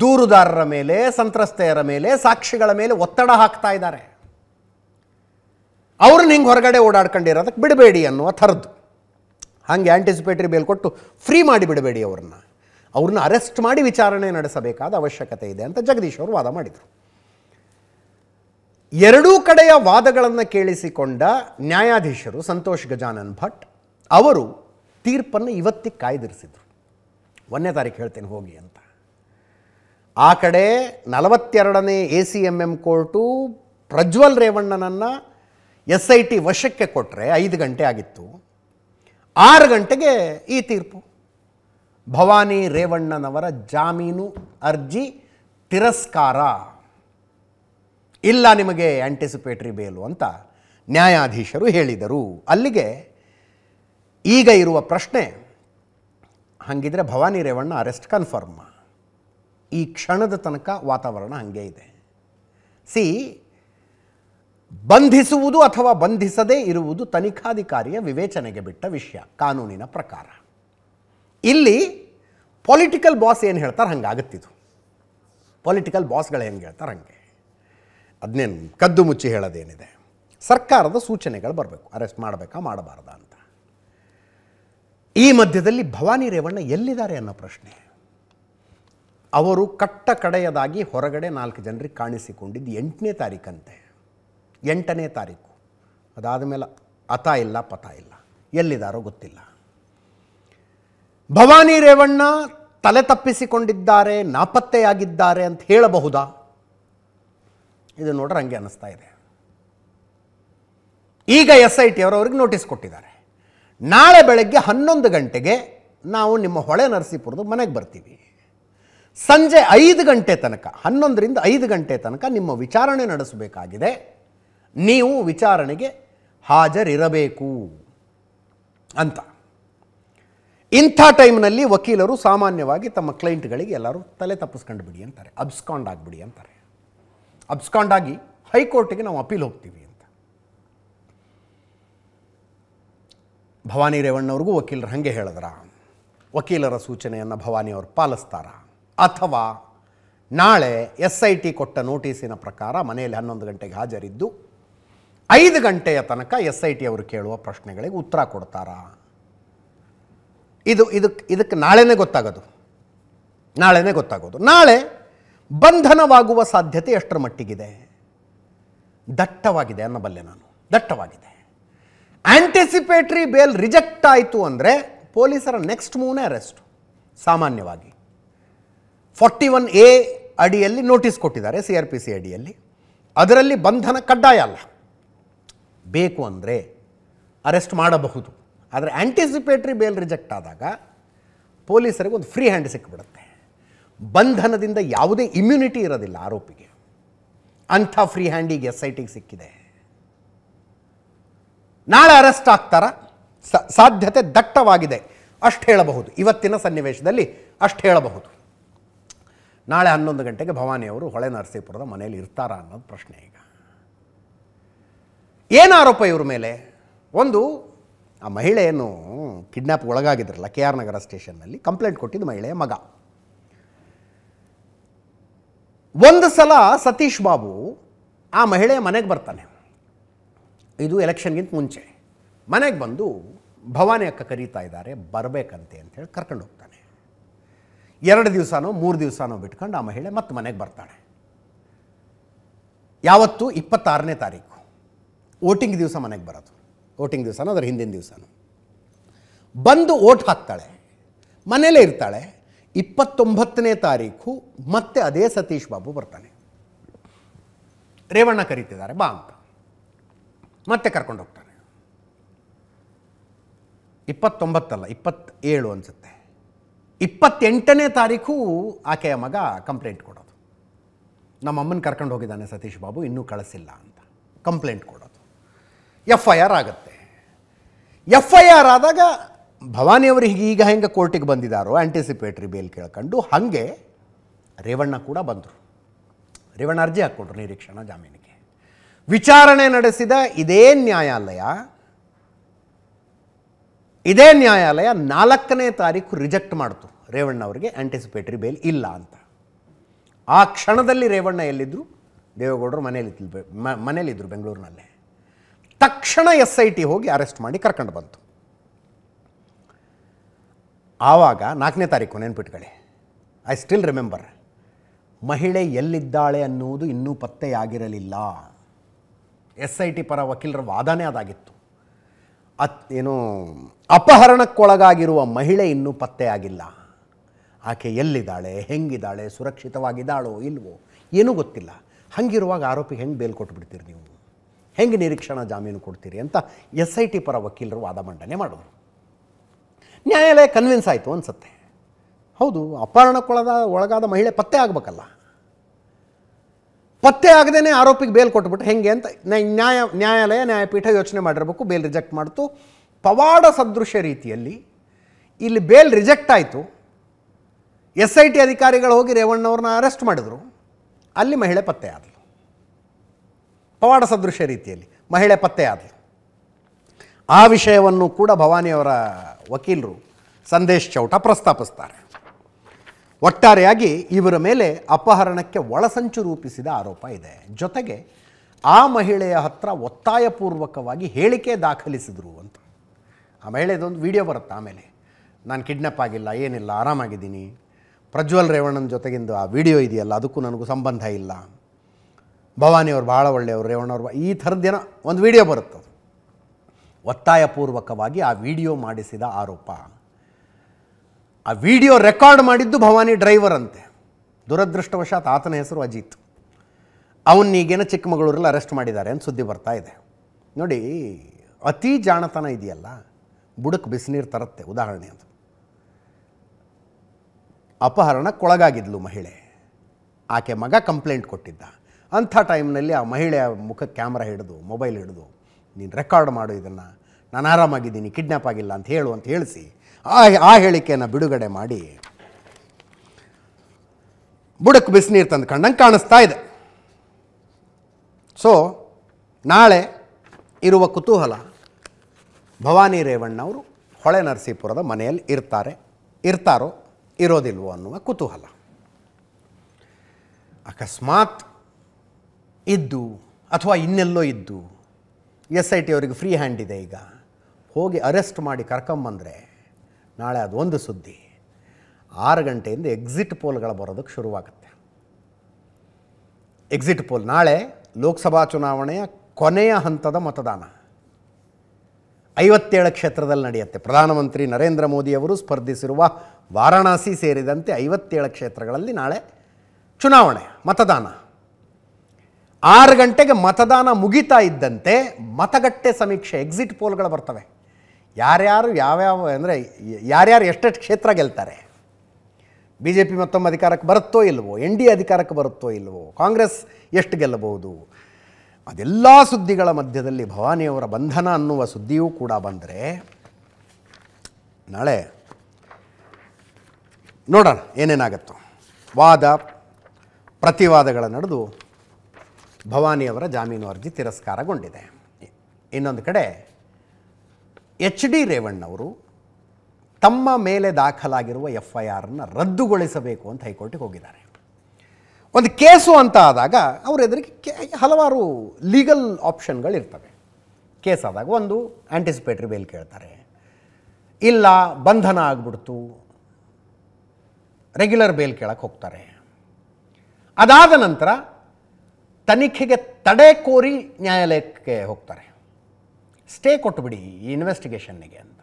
ದೂರುದಾರರ ಮೇಲೆ ಸಂತ್ರಸ್ತೆಯರ ಮೇಲೆ ಸಾಕ್ಷಿಗಳ ಮೇಲೆ ಒತ್ತಡ ಹಾಕ್ತಾ ಇದ್ದಾರೆ ಅವ್ರನ್ನ ಹಿಂಗೆ ಹೊರಗಡೆ ಓಡಾಡ್ಕೊಂಡಿರೋದಕ್ಕೆ ಬಿಡಬೇಡಿ ಅನ್ನುವ ಥರದ್ದು ಹಾಗೆ ಆ್ಯಂಟಿಸಿಪೇಟರಿ ಬೇಲ್ ಕೊಟ್ಟು ಫ್ರೀ ಮಾಡಿ ಬಿಡಬೇಡಿ ಅವ್ರನ್ನ ಅವ್ರನ್ನ ಅರೆಸ್ಟ್ ಮಾಡಿ ವಿಚಾರಣೆ ನಡೆಸಬೇಕಾದ ಅವಶ್ಯಕತೆ ಇದೆ ಅಂತ ಜಗದೀಶ್ ಅವರು ವಾದ ಮಾಡಿದರು ಎರಡೂ ಕಡೆಯ ವಾದಗಳನ್ನು ಕೇಳಿಸಿಕೊಂಡ ನ್ಯಾಯಾಧೀಶರು ಸಂತೋಷ್ ಗಜಾನನ್ ಭಟ್ ಅವರು ತೀರ್ಪನ್ನು ಇವತ್ತಿಗೆ ಕಾಯ್ದಿರಿಸಿದರು ಒಂದನೇ ತಾರೀಕು ಹೇಳ್ತೇನೆ ಹೋಗಿ ಅಂತ ಆ ಕಡೆ ನಲವತ್ತೆರಡನೇ A C M M court Prajwal ರೇವಣ್ಣನನ್ನು ಎಸ್ ಐ ಟಿ ವಶಕ್ಕೆ ಕೊಟ್ಟರೆ ಐದು ಗಂಟೆ ಆಗಿತ್ತು ಆರು ಗಂಟೆಗೆ ಈ ತೀರ್ಪು ಭವಾನಿ ರೇವಣ್ಣನವರ ಜಾಮೀನು ಅರ್ಜಿ ತಿರಸ್ಕಾರ ಇಲ್ಲ ನಿಮಗೆ ಆ್ಯಂಟಿಸಿಪೇಟ್ರಿ ಬೇಲು ಅಂತ ನ್ಯಾಯಾಧೀಶರು ಹೇಳಿದರು ಅಲ್ಲಿಗೆ ಈಗ ಇರುವ ಪ್ರಶ್ನೆ ಹಾಗಿದ್ರೆ ಭವಾನಿ ರೇವಣ್ಣ ಅರೆಸ್ಟ್ ಕನ್ಫರ್ಮ್ ಈ ಕ್ಷಣದ ತನಕ ವಾತಾವರಣ ಹಾಗೆ ಇದೆ ಸಿ ಬಂಧಿಸುವುದು ಅಥವಾ ಬಂಧಿಸದೇ ಇರುವುದು ತನಿಖಾಧಿಕಾರಿಯ ವಿವೇಚನೆಗೆ ಬಿಟ್ಟ ವಿಷಯ ಕಾನೂನಿನ ಪ್ರಕಾರ ಇಲ್ಲಿ ಪೊಲಿಟಿಕಲ್ ಬಾಸ್ ಏನು ಹೇಳ್ತಾರೆ ಹಂಗಾಗುತ್ತಿದ್ದು ಪೊಲಿಟಿಕಲ್ ಬಾಸ್ಗಳು ಹೆಂಗೆ ಹೇಳ್ತಾರೆ ಹಂಗೆ ಅದನ್ನೇನು ಕದ್ದು ಮುಚ್ಚಿ ಹೇಳೋದೇನಿದೆ ಸರ್ಕಾರದ ಸೂಚನೆಗಳು ಬರಬೇಕು ಅರೆಸ್ಟ್ ಮಾಡಬೇಕಾ ಮಾಡಬಾರ್ದಾ ಅಂತ ಈ ಮಧ್ಯದಲ್ಲಿ ಭವಾನಿ ರೇವಣ್ಣ ಎಲ್ಲಿದ್ದಾರೆ ಅನ್ನೋ ಪ್ರಶ್ನೆ ಅವರು ಕಟ್ಟ ಕಡೆಯದಾಗಿ ಹೊರಗಡೆ ನಾಲ್ಕು ಜನರಿಗೆ ಕಾಣಿಸಿಕೊಂಡಿದ್ದು ಎಂಟನೇ ತಾರೀಕಂತೆ ಎಂಟನೇ ತಾರೀಕು ಅದಾದ ಮೇಲೆ ಅತ ಇಲ್ಲ ಪತ ಇಲ್ಲ ಎಲ್ಲಿದ್ದಾರೋ ಗೊತ್ತಿಲ್ಲ ಭವಾನಿ ರೇವಣ್ಣ ತಲೆ ತಪ್ಪಿಸಿಕೊಂಡಿದ್ದಾರೆ ನಾಪತ್ತೆಯಾಗಿದ್ದಾರೆ ಅಂತ ಹೇಳಬಹುದಾ ಇದು ನೋಡ್ರೆ ಹಂಗೆ ಅನ್ನಿಸ್ತಾ ಇದೆ ಈಗ ಎಸ್ ಐ ಟಿ ಅವರವ್ರಿಗೆ ನೋಟಿಸ್ ಕೊಟ್ಟಿದ್ದಾರೆ ನಾಳೆ ಬೆಳಗ್ಗೆ ಹನ್ನೊಂದು ಗಂಟೆಗೆ ನಾವು ನಿಮ್ಮ ಹೊಳೆ ನರಸೀಪುರದ ಮನೆಗೆ ಬರ್ತೀವಿ ಸಂಜೆ ಐದು ಗಂಟೆ ತನಕ ಹನ್ನೊಂದರಿಂದ ಐದು ಗಂಟೆ ತನಕ ನಿಮ್ಮ ವಿಚಾರಣೆ ನಡೆಸಬೇಕಾಗಿದೆ ನೀವು ವಿಚಾರಣೆಗೆ ಹಾಜರಿರಬೇಕು ಅಂತ ಇಂಥ ಟೈಮ್ನಲ್ಲಿ ವಕೀಲರು ಸಾಮಾನ್ಯವಾಗಿ ತಮ್ಮ ಕ್ಲೈಂಟ್ಗಳಿಗೆ ಎಲ್ಲರೂ ತಲೆ ತಪ್ಪಿಸ್ಕೊಂಡು ಬಿಡಿ ಅಂತಾರೆ ಅಬ್ಸ್ಕಾಂಡ್ ಆಗಿಬಿಡಿ ಅಂತಾರೆ ಅಬ್ಸ್ಕಾಂಡ್ ಆಗಿ ಹೈಕೋರ್ಟಿಗೆ ನಾವು ಅಪೀಲ್ ಹೋಗ್ತೀವಿ ಅಂತ ಭವಾನಿ ರೇವಣ್ಣವ್ರಿಗೂ ವಕೀಲರು ಹಾಗೆ ಹೇಳಿದ್ರ ವಕೀಲರ ಸೂಚನೆಯನ್ನು ಭವಾನಿ ಅವರು ಪಾಲಿಸ್ತಾರ ಅಥವಾ ನಾಳೆ ಎಸ್ ಐ ಟಿ ಕೊಟ್ಟ ನೋಟಿಸಿನ ಪ್ರಕಾರ ಮನೆಯಲ್ಲಿ ಹನ್ನೊಂದು ಗಂಟೆಗೆ ಹಾಜರಿದ್ದು ಐದು ಗಂಟೆಯ ತನಕ ಎಸ್ ಐ ಟಿ ಅವರು ಕೇಳುವ ಪ್ರಶ್ನೆಗಳಿಗೆ ಉತ್ತರ ಕೊಡ್ತಾರಾ ಇದು ಇದಕ್ಕೆ ಇದಕ್ಕೆ ನಾಳೆನೇ ಗೊತ್ತಾಗೋದು ನಾಳೆನೇ ಗೊತ್ತಾಗೋದು ನಾಳೆ ಬಂಧನವಾಗುವ ಸಾಧ್ಯತೆ ಎಷ್ಟರ ಮಟ್ಟಿಗಿದೆ ದಟ್ಟವಾಗಿದೆ ಅನ್ನಬಲ್ಲೆ ನಾನು ದಟ್ಟವಾಗಿದೆ ಆ್ಯಂಟಿಸಿಪೇಟ್ರಿ ಬೇಲ್ ರಿಜೆಕ್ಟ್ ಆಯಿತು ಅಂದರೆ ಪೊಲೀಸರ ನೆಕ್ಸ್ಟ್ ಮೂವ್ನೇ ಅರೆಸ್ಟ್ ಸಾಮಾನ್ಯವಾಗಿ ಫಾರ್ಟಿ ಒನ್ ಎ ಅಡಿಯಲ್ಲಿ ನೋಟಿಸ್ ಕೊಟ್ಟಿದ್ದಾರೆ ಸಿ ಆರ್ ಪಿ ಸಿ ಅಡಿಯಲ್ಲಿ ಅದರಲ್ಲಿ ಬಂಧನ ಕಡ್ಡಾಯ ಅಲ್ಲ ಬೇಕು ಅಂದರೆ ಅರೆಸ್ಟ್ ಮಾಡಬಹುದು ಆದರೆ ಆ್ಯಂಟಿಸಿಪೇಟ್ರಿ ಬೇಲ್ ರಿಜೆಕ್ಟ್ ಆದಾಗ ಪೊಲೀಸರಿಗೆ ಒಂದು ಫ್ರೀ ಹ್ಯಾಂಡ್ ಸಿಕ್ಕಿಬಿಡುತ್ತೆ ಬಂಧನದಿಂದ ಯಾವುದೇ ಇಮ್ಯುನಿಟಿ ಇರೋದಿಲ್ಲ ಆರೋಪಿಗೆ ಅಂಥ ಫ್ರೀ ಹ್ಯಾಂಡಿಗೆ ಎಸ್ ಐ ಟಿಗೆ ಸಿಕ್ಕಿದೆ ನಾಳೆ ಅರೆಸ್ಟ್ ಆಗ್ತಾರ ಸಾಧ್ಯತೆ ದಟ್ಟವಾಗಿದೆ ಅಷ್ಟು ಹೇಳಬಹುದು ಇವತ್ತಿನ ಸನ್ನಿವೇಶದಲ್ಲಿ ಅಷ್ಟು ಹೇಳಬಹುದು ನಾಳೆ ಹನ್ನೊಂದು ಗಂಟೆಗೆ ಭವಾನಿಯವರು ಹೊಳೆ ನರಸೀಪುರದ ಮನೆಯಲ್ಲಿ ಇರ್ತಾರ ಅನ್ನೋದು ಪ್ರಶ್ನೆ ಈಗ ಏನು ಆರೋಪ ಇವ್ರ ಮೇಲೆ ಒಂದು ಆ ಮಹಿಳೆಯನ್ನು ಕಿಡ್ನ್ಯಾಪ್ ಒಳಗಾಗಿದ್ರಲ್ಲ ಕೆ ಆರ್ ನಗರ ಸ್ಟೇಷನ್ನಲ್ಲಿ ಕಂಪ್ಲೇಂಟ್ ಕೊಟ್ಟಿದ್ದು ಮಹಿಳೆಯ ಮಗ ಒಂದು ಸಲ ಸತೀಶ್ ಬಾಬು ಆ ಮಹಿಳೆ ಮನೆಗೆ ಬರ್ತಾನೆ ಇದು ಎಲೆಕ್ಷನ್ಗಿಂತ ಮುಂಚೆ ಮನೆಗೆ ಬಂದು ಭವಾನಿ ಅಕ್ಕ ಕರೀತಾ ಇದ್ದಾರೆ ಬರಬೇಕಂತೆ ಅಂತೇಳಿ ಕರ್ಕೊಂಡು ಹೋಗ್ತಾನೆ ಎರಡು ದಿವಸನೋ ಮೂರು ದಿವಸನೋ ಬಿಟ್ಕೊಂಡು ಆ ಮಹಿಳೆ ಮತ್ತೆ ಮನೆಗೆ ಬರ್ತಾಳೆ ಯಾವತ್ತು ಇಪ್ಪತ್ತಾರನೇ ತಾರೀಕು ವೋಟಿಂಗ್ ದಿವಸ ಮನೆಗೆ ಬರೋದು ವೋಟಿಂಗ್ ದಿವಸನೋ ಅದರ ಹಿಂದಿನ ದಿವಸನೋ ಬಂದು ಓಟ್ ಹಾಕ್ತಾಳೆ ಮನೇಲೇ ಇರ್ತಾಳೆ ಇಪ್ಪತ್ತೊಂಬತ್ತನೇ ತಾರೀಕು ಮತ್ತೆ ಅದೇ ಸತೀಶ್ ಬಾಬು ಬರ್ತಾನೆ ರೇವಣ್ಣ ಕರೀತಿದ್ದಾರೆ ಬಾ ಅಂತ ಮತ್ತೆ ಕರ್ಕೊಂಡು ಹೋಗ್ತಾನೆ ಇಪ್ಪತ್ತೊಂಬತ್ತಲ್ಲ ಇಪ್ಪತ್ತೇಳು ಅನಿಸುತ್ತೆ ಇಪ್ಪತ್ತೆಂಟನೇ ತಾರೀಕು ಆಕೆಯ ಮಗ ಕಂಪ್ಲೇಂಟ್ ಕೊಡೋದು ನಮ್ಮಮ್ಮನ ಕರ್ಕೊಂಡು ಹೋಗಿದ್ದಾನೆ ಸತೀಶ್ ಬಾಬು ಇನ್ನೂ ಕಳಿಸಿಲ್ಲ ಅಂತ ಕಂಪ್ಲೇಂಟ್ ಕೊಡೋದು ಎಫ್ ಐ ಆರ್ ಆಗುತ್ತೆ ಎಫ್ ಐ ಆರ್ ಆದಾಗ ಭವಾನಿಯವರು ಹೀಗೆ ಈಗ ಹೆಂಗೆ ಕೋರ್ಟಿಗೆ ಬಂದಿದ್ದಾರೋ ಆ್ಯಂಟಿಸಿಪೇಟ್ರಿ ಬೇಲ್ ಕೇಳ್ಕೊಂಡು ಹಾಗೆ ರೇವಣ್ಣ ಕೂಡ ಬಂದರು ರೇವಣ್ಣ ಅರ್ಜಿ ಹಾಕ್ಕೊಂಡ್ರು ನಿರೀಕ್ಷಣಾ ಜಾಮೀನಿಗೆ ವಿಚಾರಣೆ ನಡೆಸಿದ ಇದೇ ನ್ಯಾಯಾಲಯ ಇದೇ ನ್ಯಾಯಾಲಯ ನಾಲ್ಕನೇ ತಾರೀಕು ರಿಜೆಕ್ಟ್ ಮಾಡ್ತು ರೇವಣ್ಣ ಅವರಿಗೆ ಆ್ಯಂಟಿಸಿಪೇಟ್ರಿ ಬೇಲ್ ಇಲ್ಲ ಅಂತ ಆ ಕ್ಷಣದಲ್ಲಿ ರೇವಣ್ಣ ಎಲ್ಲಿದ್ದರು ದೇವೇಗೌಡರು ಮನೇಲಿ ಮನೇಲಿದ್ದರು ಬೆಂಗಳೂರಿನಲ್ಲೇ ತಕ್ಷಣ ಎಸ್ ಐ ಟಿ ಹೋಗಿ ಅರೆಸ್ಟ್ ಮಾಡಿ ಕರ್ಕೊಂಡು ಬಂತು ಆವಾಗ ನಾಲ್ಕನೇ ತಾರೀಕು ನೆನ್ಪಿಟ್ಕೊಳ್ಳಿ ಐ ಸ್ಟಿಲ್ ರಿಮೆಂಬರ್ ಮಹಿಳೆ ಎಲ್ಲಿದ್ದಾಳೆ ಅನ್ನುವುದು ಇನ್ನೂ ಪತ್ತೆಯಾಗಿರಲಿಲ್ಲ ಎಸ್ ಐ ಟಿ ಪರ ವಕೀಲರ ವಾದನೇ ಅದಾಗಿತ್ತು ಅತ್ ಏನು ಅಪಹರಣಕ್ಕೊಳಗಾಗಿರುವ ಮಹಿಳೆ ಇನ್ನೂ ಪತ್ತೆಯಾಗಿಲ್ಲ ಆಕೆ ಎಲ್ಲಿದ್ದಾಳೆ ಹೆಂಗಿದ್ದಾಳೆ ಸುರಕ್ಷಿತವಾಗಿದ್ದಾಳೋ ಇಲ್ವೋ ಏನೂ ಗೊತ್ತಿಲ್ಲ ಹಂಗಿರುವಾಗ ಆರೋಪಿ ಹೆಂಗೆ ಬೇಲ್ ಕೊಟ್ಬಿಡ್ತೀರಿ ನೀವು ಹೆಂಗೆ ನಿರೀಕ್ಷಣಾ ಜಾಮೀನು ಕೊಡ್ತೀರಿ ಅಂತ ಎಸ್ ಐ ಟಿ ಪರ ವಕೀಲರು ವಾದ ಮಂಡನೆ ಮಾಡಿದ್ರು ನ್ಯಾಯಾಲಯ ಕನ್ವಿನ್ಸ್ ಆಯಿತು ಅನಿಸುತ್ತೆ ಹೌದು ಅಪಹರಣಕ್ಕೊಳದ ಒಳಗಾದ ಮಹಿಳೆ ಪತ್ತೆ ಆಗಬೇಕಲ್ಲ ಪತ್ತೆ ಆಗದೇ ಆರೋಪಿಗೆ ಬೇಲ್ ಕೊಟ್ಬಿಟ್ಟು ಹೆಂಗೆ ಅಂತ ನ್ಯಾಯ ನ್ಯಾಯಾಲಯ ನ್ಯಾಯಪೀಠ ಯೋಚನೆ ಮಾಡಿರಬೇಕು ಬೇಲ್ ರಿಜೆಕ್ಟ್ ಮಾಡ್ತು ಪವಾಡ ಸದೃಶ ರೀತಿಯಲ್ಲಿ ಇಲ್ಲಿ ಬೇಲ್ ರಿಜೆಕ್ಟ್ ಆಯಿತು ಎಸ್ ಐ ಟಿ ಅಧಿಕಾರಿಗಳು ಹೋಗಿ ರೇವಣ್ಣವ್ರನ್ನ ಅರೆಸ್ಟ್ ಮಾಡಿದರು ಅಲ್ಲಿ ಮಹಿಳೆ ಪತ್ತೆ ಆದಳು ಪವಾಡ ಸದೃಶ ರೀತಿಯಲ್ಲಿ ಮಹಿಳೆ ಪತ್ತೆ ಆದಳು ಆ ವಿಷಯವನ್ನು ಕೂಡ ಭವಾನಿಯವರ ವಕೀಲರು ಸಂದೇಶ್ ಚೌಟ ಪ್ರಸ್ತಾಪಿಸ್ತಾರೆ ಒಟ್ಟಾರೆಯಾಗಿ ಇವರ ಮೇಲೆ ಅಪಹರಣಕ್ಕೆ ಒಳಸಂಚು ರೂಪಿಸಿದ ಆರೋಪ ಇದೆ ಜೊತೆಗೆ ಆ ಮಹಿಳೆಯ ಹತ್ರ ಒತ್ತಾಯಪೂರ್ವಕವಾಗಿ ಹೇಳಿಕೆ ದಾಖಲಿಸಿದರು ಅಂತ ಆ ಮಹಿಳೆದೊಂದು ವಿಡಿಯೋ ಬರುತ್ತೆ ಆಮೇಲೆ ನಾನು ಕಿಡ್ನಾಪ್ ಆಗಿಲ್ಲ ಏನಿಲ್ಲ ಆರಾಮಾಗಿದ್ದೀನಿ ಪ್ರಜ್ವಲ್ ರೇವಣ್ಣನ ಜೊತೆಗಿಂದು ಆ ವಿಡಿಯೋ ಇದೆಯಲ್ಲ ಅದಕ್ಕೂ ನನಗೂ ಸಂಬಂಧ ಇಲ್ಲ ಭವಾನಿಯವರು ಭಾಳ ಒಳ್ಳೆಯವರು ರೇವಣ್ಣವ್ರು ಈ ಥರದ್ದೇನೋ ಒಂದು ವಿಡಿಯೋ ಬರುತ್ತದು ಒತ್ತಾಯಪೂರ್ವಕವಾಗಿ ಆ ವಿಡಿಯೋ ಮಾಡಿಸಿದ ಆರೋಪ ಆ ವಿಡಿಯೋ ರೆಕಾರ್ಡ್ ಮಾಡಿದ್ದು ಭವಾನಿ ಡ್ರೈವರ್ ಅಂತೆ ದುರದೃಷ್ಟವಶಾತ್ ಆತನ ಹೆಸರು ಅಜಿತ್ ಈಗೇನು ಚಿಕ್ಕಮಗಳೂರಲ್ಲಿ ಅರೆಸ್ಟ್ ಮಾಡಿದ್ದಾರೆ ಅಂತ ಸುದ್ದಿ ಬರ್ತಾ ಇದೆ ನೋಡಿ ಅತಿ ಜಾಣತನ ಇದೆಯಲ್ಲ ಬುಡಕ್ಕೆ ಬಿಸಿನೀರು ತರುತ್ತೆ ಉದಾಹರಣೆ ಅದು ಅಪಹರಣಕ್ಕೊಳಗಾಗಿದ್ಲು ಮಹಿಳೆ ಆಕೆ ಮಗ ಕಂಪ್ಲೇಂಟ್ ಕೊಟ್ಟಿದ್ದ ಅಂಥ ಟೈಮ್ನಲ್ಲಿ ಆ ಮಹಿಳೆಯ ಮುಖಕ್ಕೆ ಕ್ಯಾಮ್ರಾ ಹಿಡಿದು ಮೊಬೈಲ್ ಹಿಡಿದು ನೀನು ರೆಕಾರ್ಡ್ ಮಾಡು ಇದನ್ನು ನಾನು ಆರಾಮಾಗಿದ್ದೀನಿ ಕಿಡ್ನ್ಯಾಪ್ ಆಗಿಲ್ಲ ಅಂತ ಹೇಳು ಅಂತ ಹೇಳಿಸಿ ಆ ಆ ಹೇಳಿಕೆಯನ್ನು ಬಿಡುಗಡೆ ಮಾಡಿ ಬುಡಕ್ಕೆ ಬಿಸಿನೀರು ತಂದು ಕಂಡಂಗೆ ಕಾಣಿಸ್ತಾ ಇದೆ ಸೊ ನಾಳೆ ಇರುವ ಕುತೂಹಲ ಭವಾನಿ ರೇವಣ್ಣವರು ಹೊಳೆ ನರಸೀಪುರದ ಮನೆಯಲ್ಲಿ ಇರ್ತಾರೆ ಇರ್ತಾರೋ ಇರೋದಿಲ್ವೋ ಅನ್ನುವ ಕುತೂಹಲ ಅಕಸ್ಮಾತ್ ಇದ್ದು ಅಥವಾ ಇನ್ನೆಲ್ಲೋ ಇದ್ದು ಎಸ್ ಐ ಟಿ ಅವರಿಗೆ ಫ್ರೀ ಹ್ಯಾಂಡ್ ಇದೆ ಈಗ ಹೋಗಿ ಅರೆಸ್ಟ್ ಮಾಡಿ ಕರ್ಕೊಂಬಂದರೆ ನಾಳೆ ಅದೊಂದು ಸುದ್ದಿ ಆರು ಗಂಟೆಯಿಂದ ಎಕ್ಸಿಟ್ ಪೋಲ್ಗಳು ಬರೋದಕ್ಕೆ ಶುರುವಾಗುತ್ತೆ ಎಕ್ಸಿಟ್ ಪೋಲ್ ನಾಳೆ ಲೋಕಸಭಾ ಚುನಾವಣೆಯ ಕೊನೆಯ ಹಂತದ ಮತದಾನ ಐವತ್ತೇಳು ಕ್ಷೇತ್ರದಲ್ಲಿ ನಡೆಯುತ್ತೆ ಪ್ರಧಾನಮಂತ್ರಿ ನರೇಂದ್ರ ಮೋದಿಯವರು ಸ್ಪರ್ಧಿಸಿರುವ ವಾರಾಣಸಿ ಸೇರಿದಂತೆ ಐವತ್ತೇಳು ಕ್ಷೇತ್ರಗಳಲ್ಲಿ ನಾಳೆ ಚುನಾವಣೆ ಮತದಾನ ಆರು ಗಂಟೆಗೆ ಮತದಾನ ಮುಗಿತಾ ಇದ್ದಂತೆ ಮತಗಟ್ಟೆ ಸಮೀಕ್ಷೆ ಎಕ್ಸಿಟ್ ಪೋಲ್ಗಳು ಬರ್ತವೆ ಯಾರ್ಯಾರು ಯಾವ್ಯಾವ ಅಂದರೆ ಯಾರ್ಯಾರು ಎಷ್ಟೆಷ್ಟು ಕ್ಷೇತ್ರ ಗೆಲ್ತಾರೆ ಬಿ ಜೆ ಪಿ ಮತ್ತೊಮ್ಮೆ ಅಧಿಕಾರಕ್ಕೆ ಬರುತ್ತೋ ಇಲ್ಲವೋ ಎನ್ ಡಿ ಅಧಿಕಾರಕ್ಕೆ ಬರುತ್ತೋ ಇಲ್ಲವೋ ಕಾಂಗ್ರೆಸ್ ಎಷ್ಟು ಗೆಲ್ಲಬಹುದು ಅದೆಲ್ಲ ಸುದ್ದಿಗಳ ಮಧ್ಯದಲ್ಲಿ ಭವಾನಿಯವರ ಬಂಧನ ಅನ್ನುವ ಸುದ್ದಿಯೂ ಕೂಡ ಬಂದರೆ ನಾಳೆ ನೋಡೋಣ ಏನೇನಾಗತ್ತೋ ವಾದ ಪ್ರತಿವಾದಗಳ ನಡೆದು ಭವಾನಿಯವರ ಜಾಮೀನು ಅರ್ಜಿ ತಿರಸ್ಕಾರಗೊಂಡಿದೆ ಇನ್ನೊಂದು ಕಡೆ ಎಚ್ ಡಿ ರೇವಣ್ಣವರು ತಮ್ಮ ಮೇಲೆ ದಾಖಲಾಗಿರುವ ಎಫ್ ಐ ಆರನ್ನು ರದ್ದುಗೊಳಿಸಬೇಕು ಅಂತ ಹೈಕೋರ್ಟಿಗೆ ಹೋಗಿದ್ದಾರೆ ಒಂದು ಕೇಸು ಅಂತ ಆದಾಗ ಅವರು ಎದುರಿಗೆ ಹಲವಾರು ಲೀಗಲ್ ಆಪ್ಷನ್ಗಳಿರ್ತವೆ ಕೇಸ್ ಆದಾಗ ಒಂದು ಆ್ಯಂಟಿಸಿಪೇಟ್ರಿ ಬೇಲ್ ಕೇಳ್ತಾರೆ ಇಲ್ಲ ಬಂಧನ ಆಗ್ಬಿಡ್ತು ರೆಗ್ಯುಲರ್ ಬೇಲ್ ಕೇಳಕ್ಕೆ ಹೋಗ್ತಾರೆ ಅದಾದ ನಂತರ ತನಿಖೆಗೆ ತಡೆ ಕೋರಿ ನ್ಯಾಯಾಲಯಕ್ಕೆ ಹೋಗ್ತಾರೆ ಸ್ಟೇ ಕೊಟ್ಟುಬಿಡಿ ಈ ಇನ್ವೆಸ್ಟಿಗೇಷನ್ನಿಗೆ ಅಂತ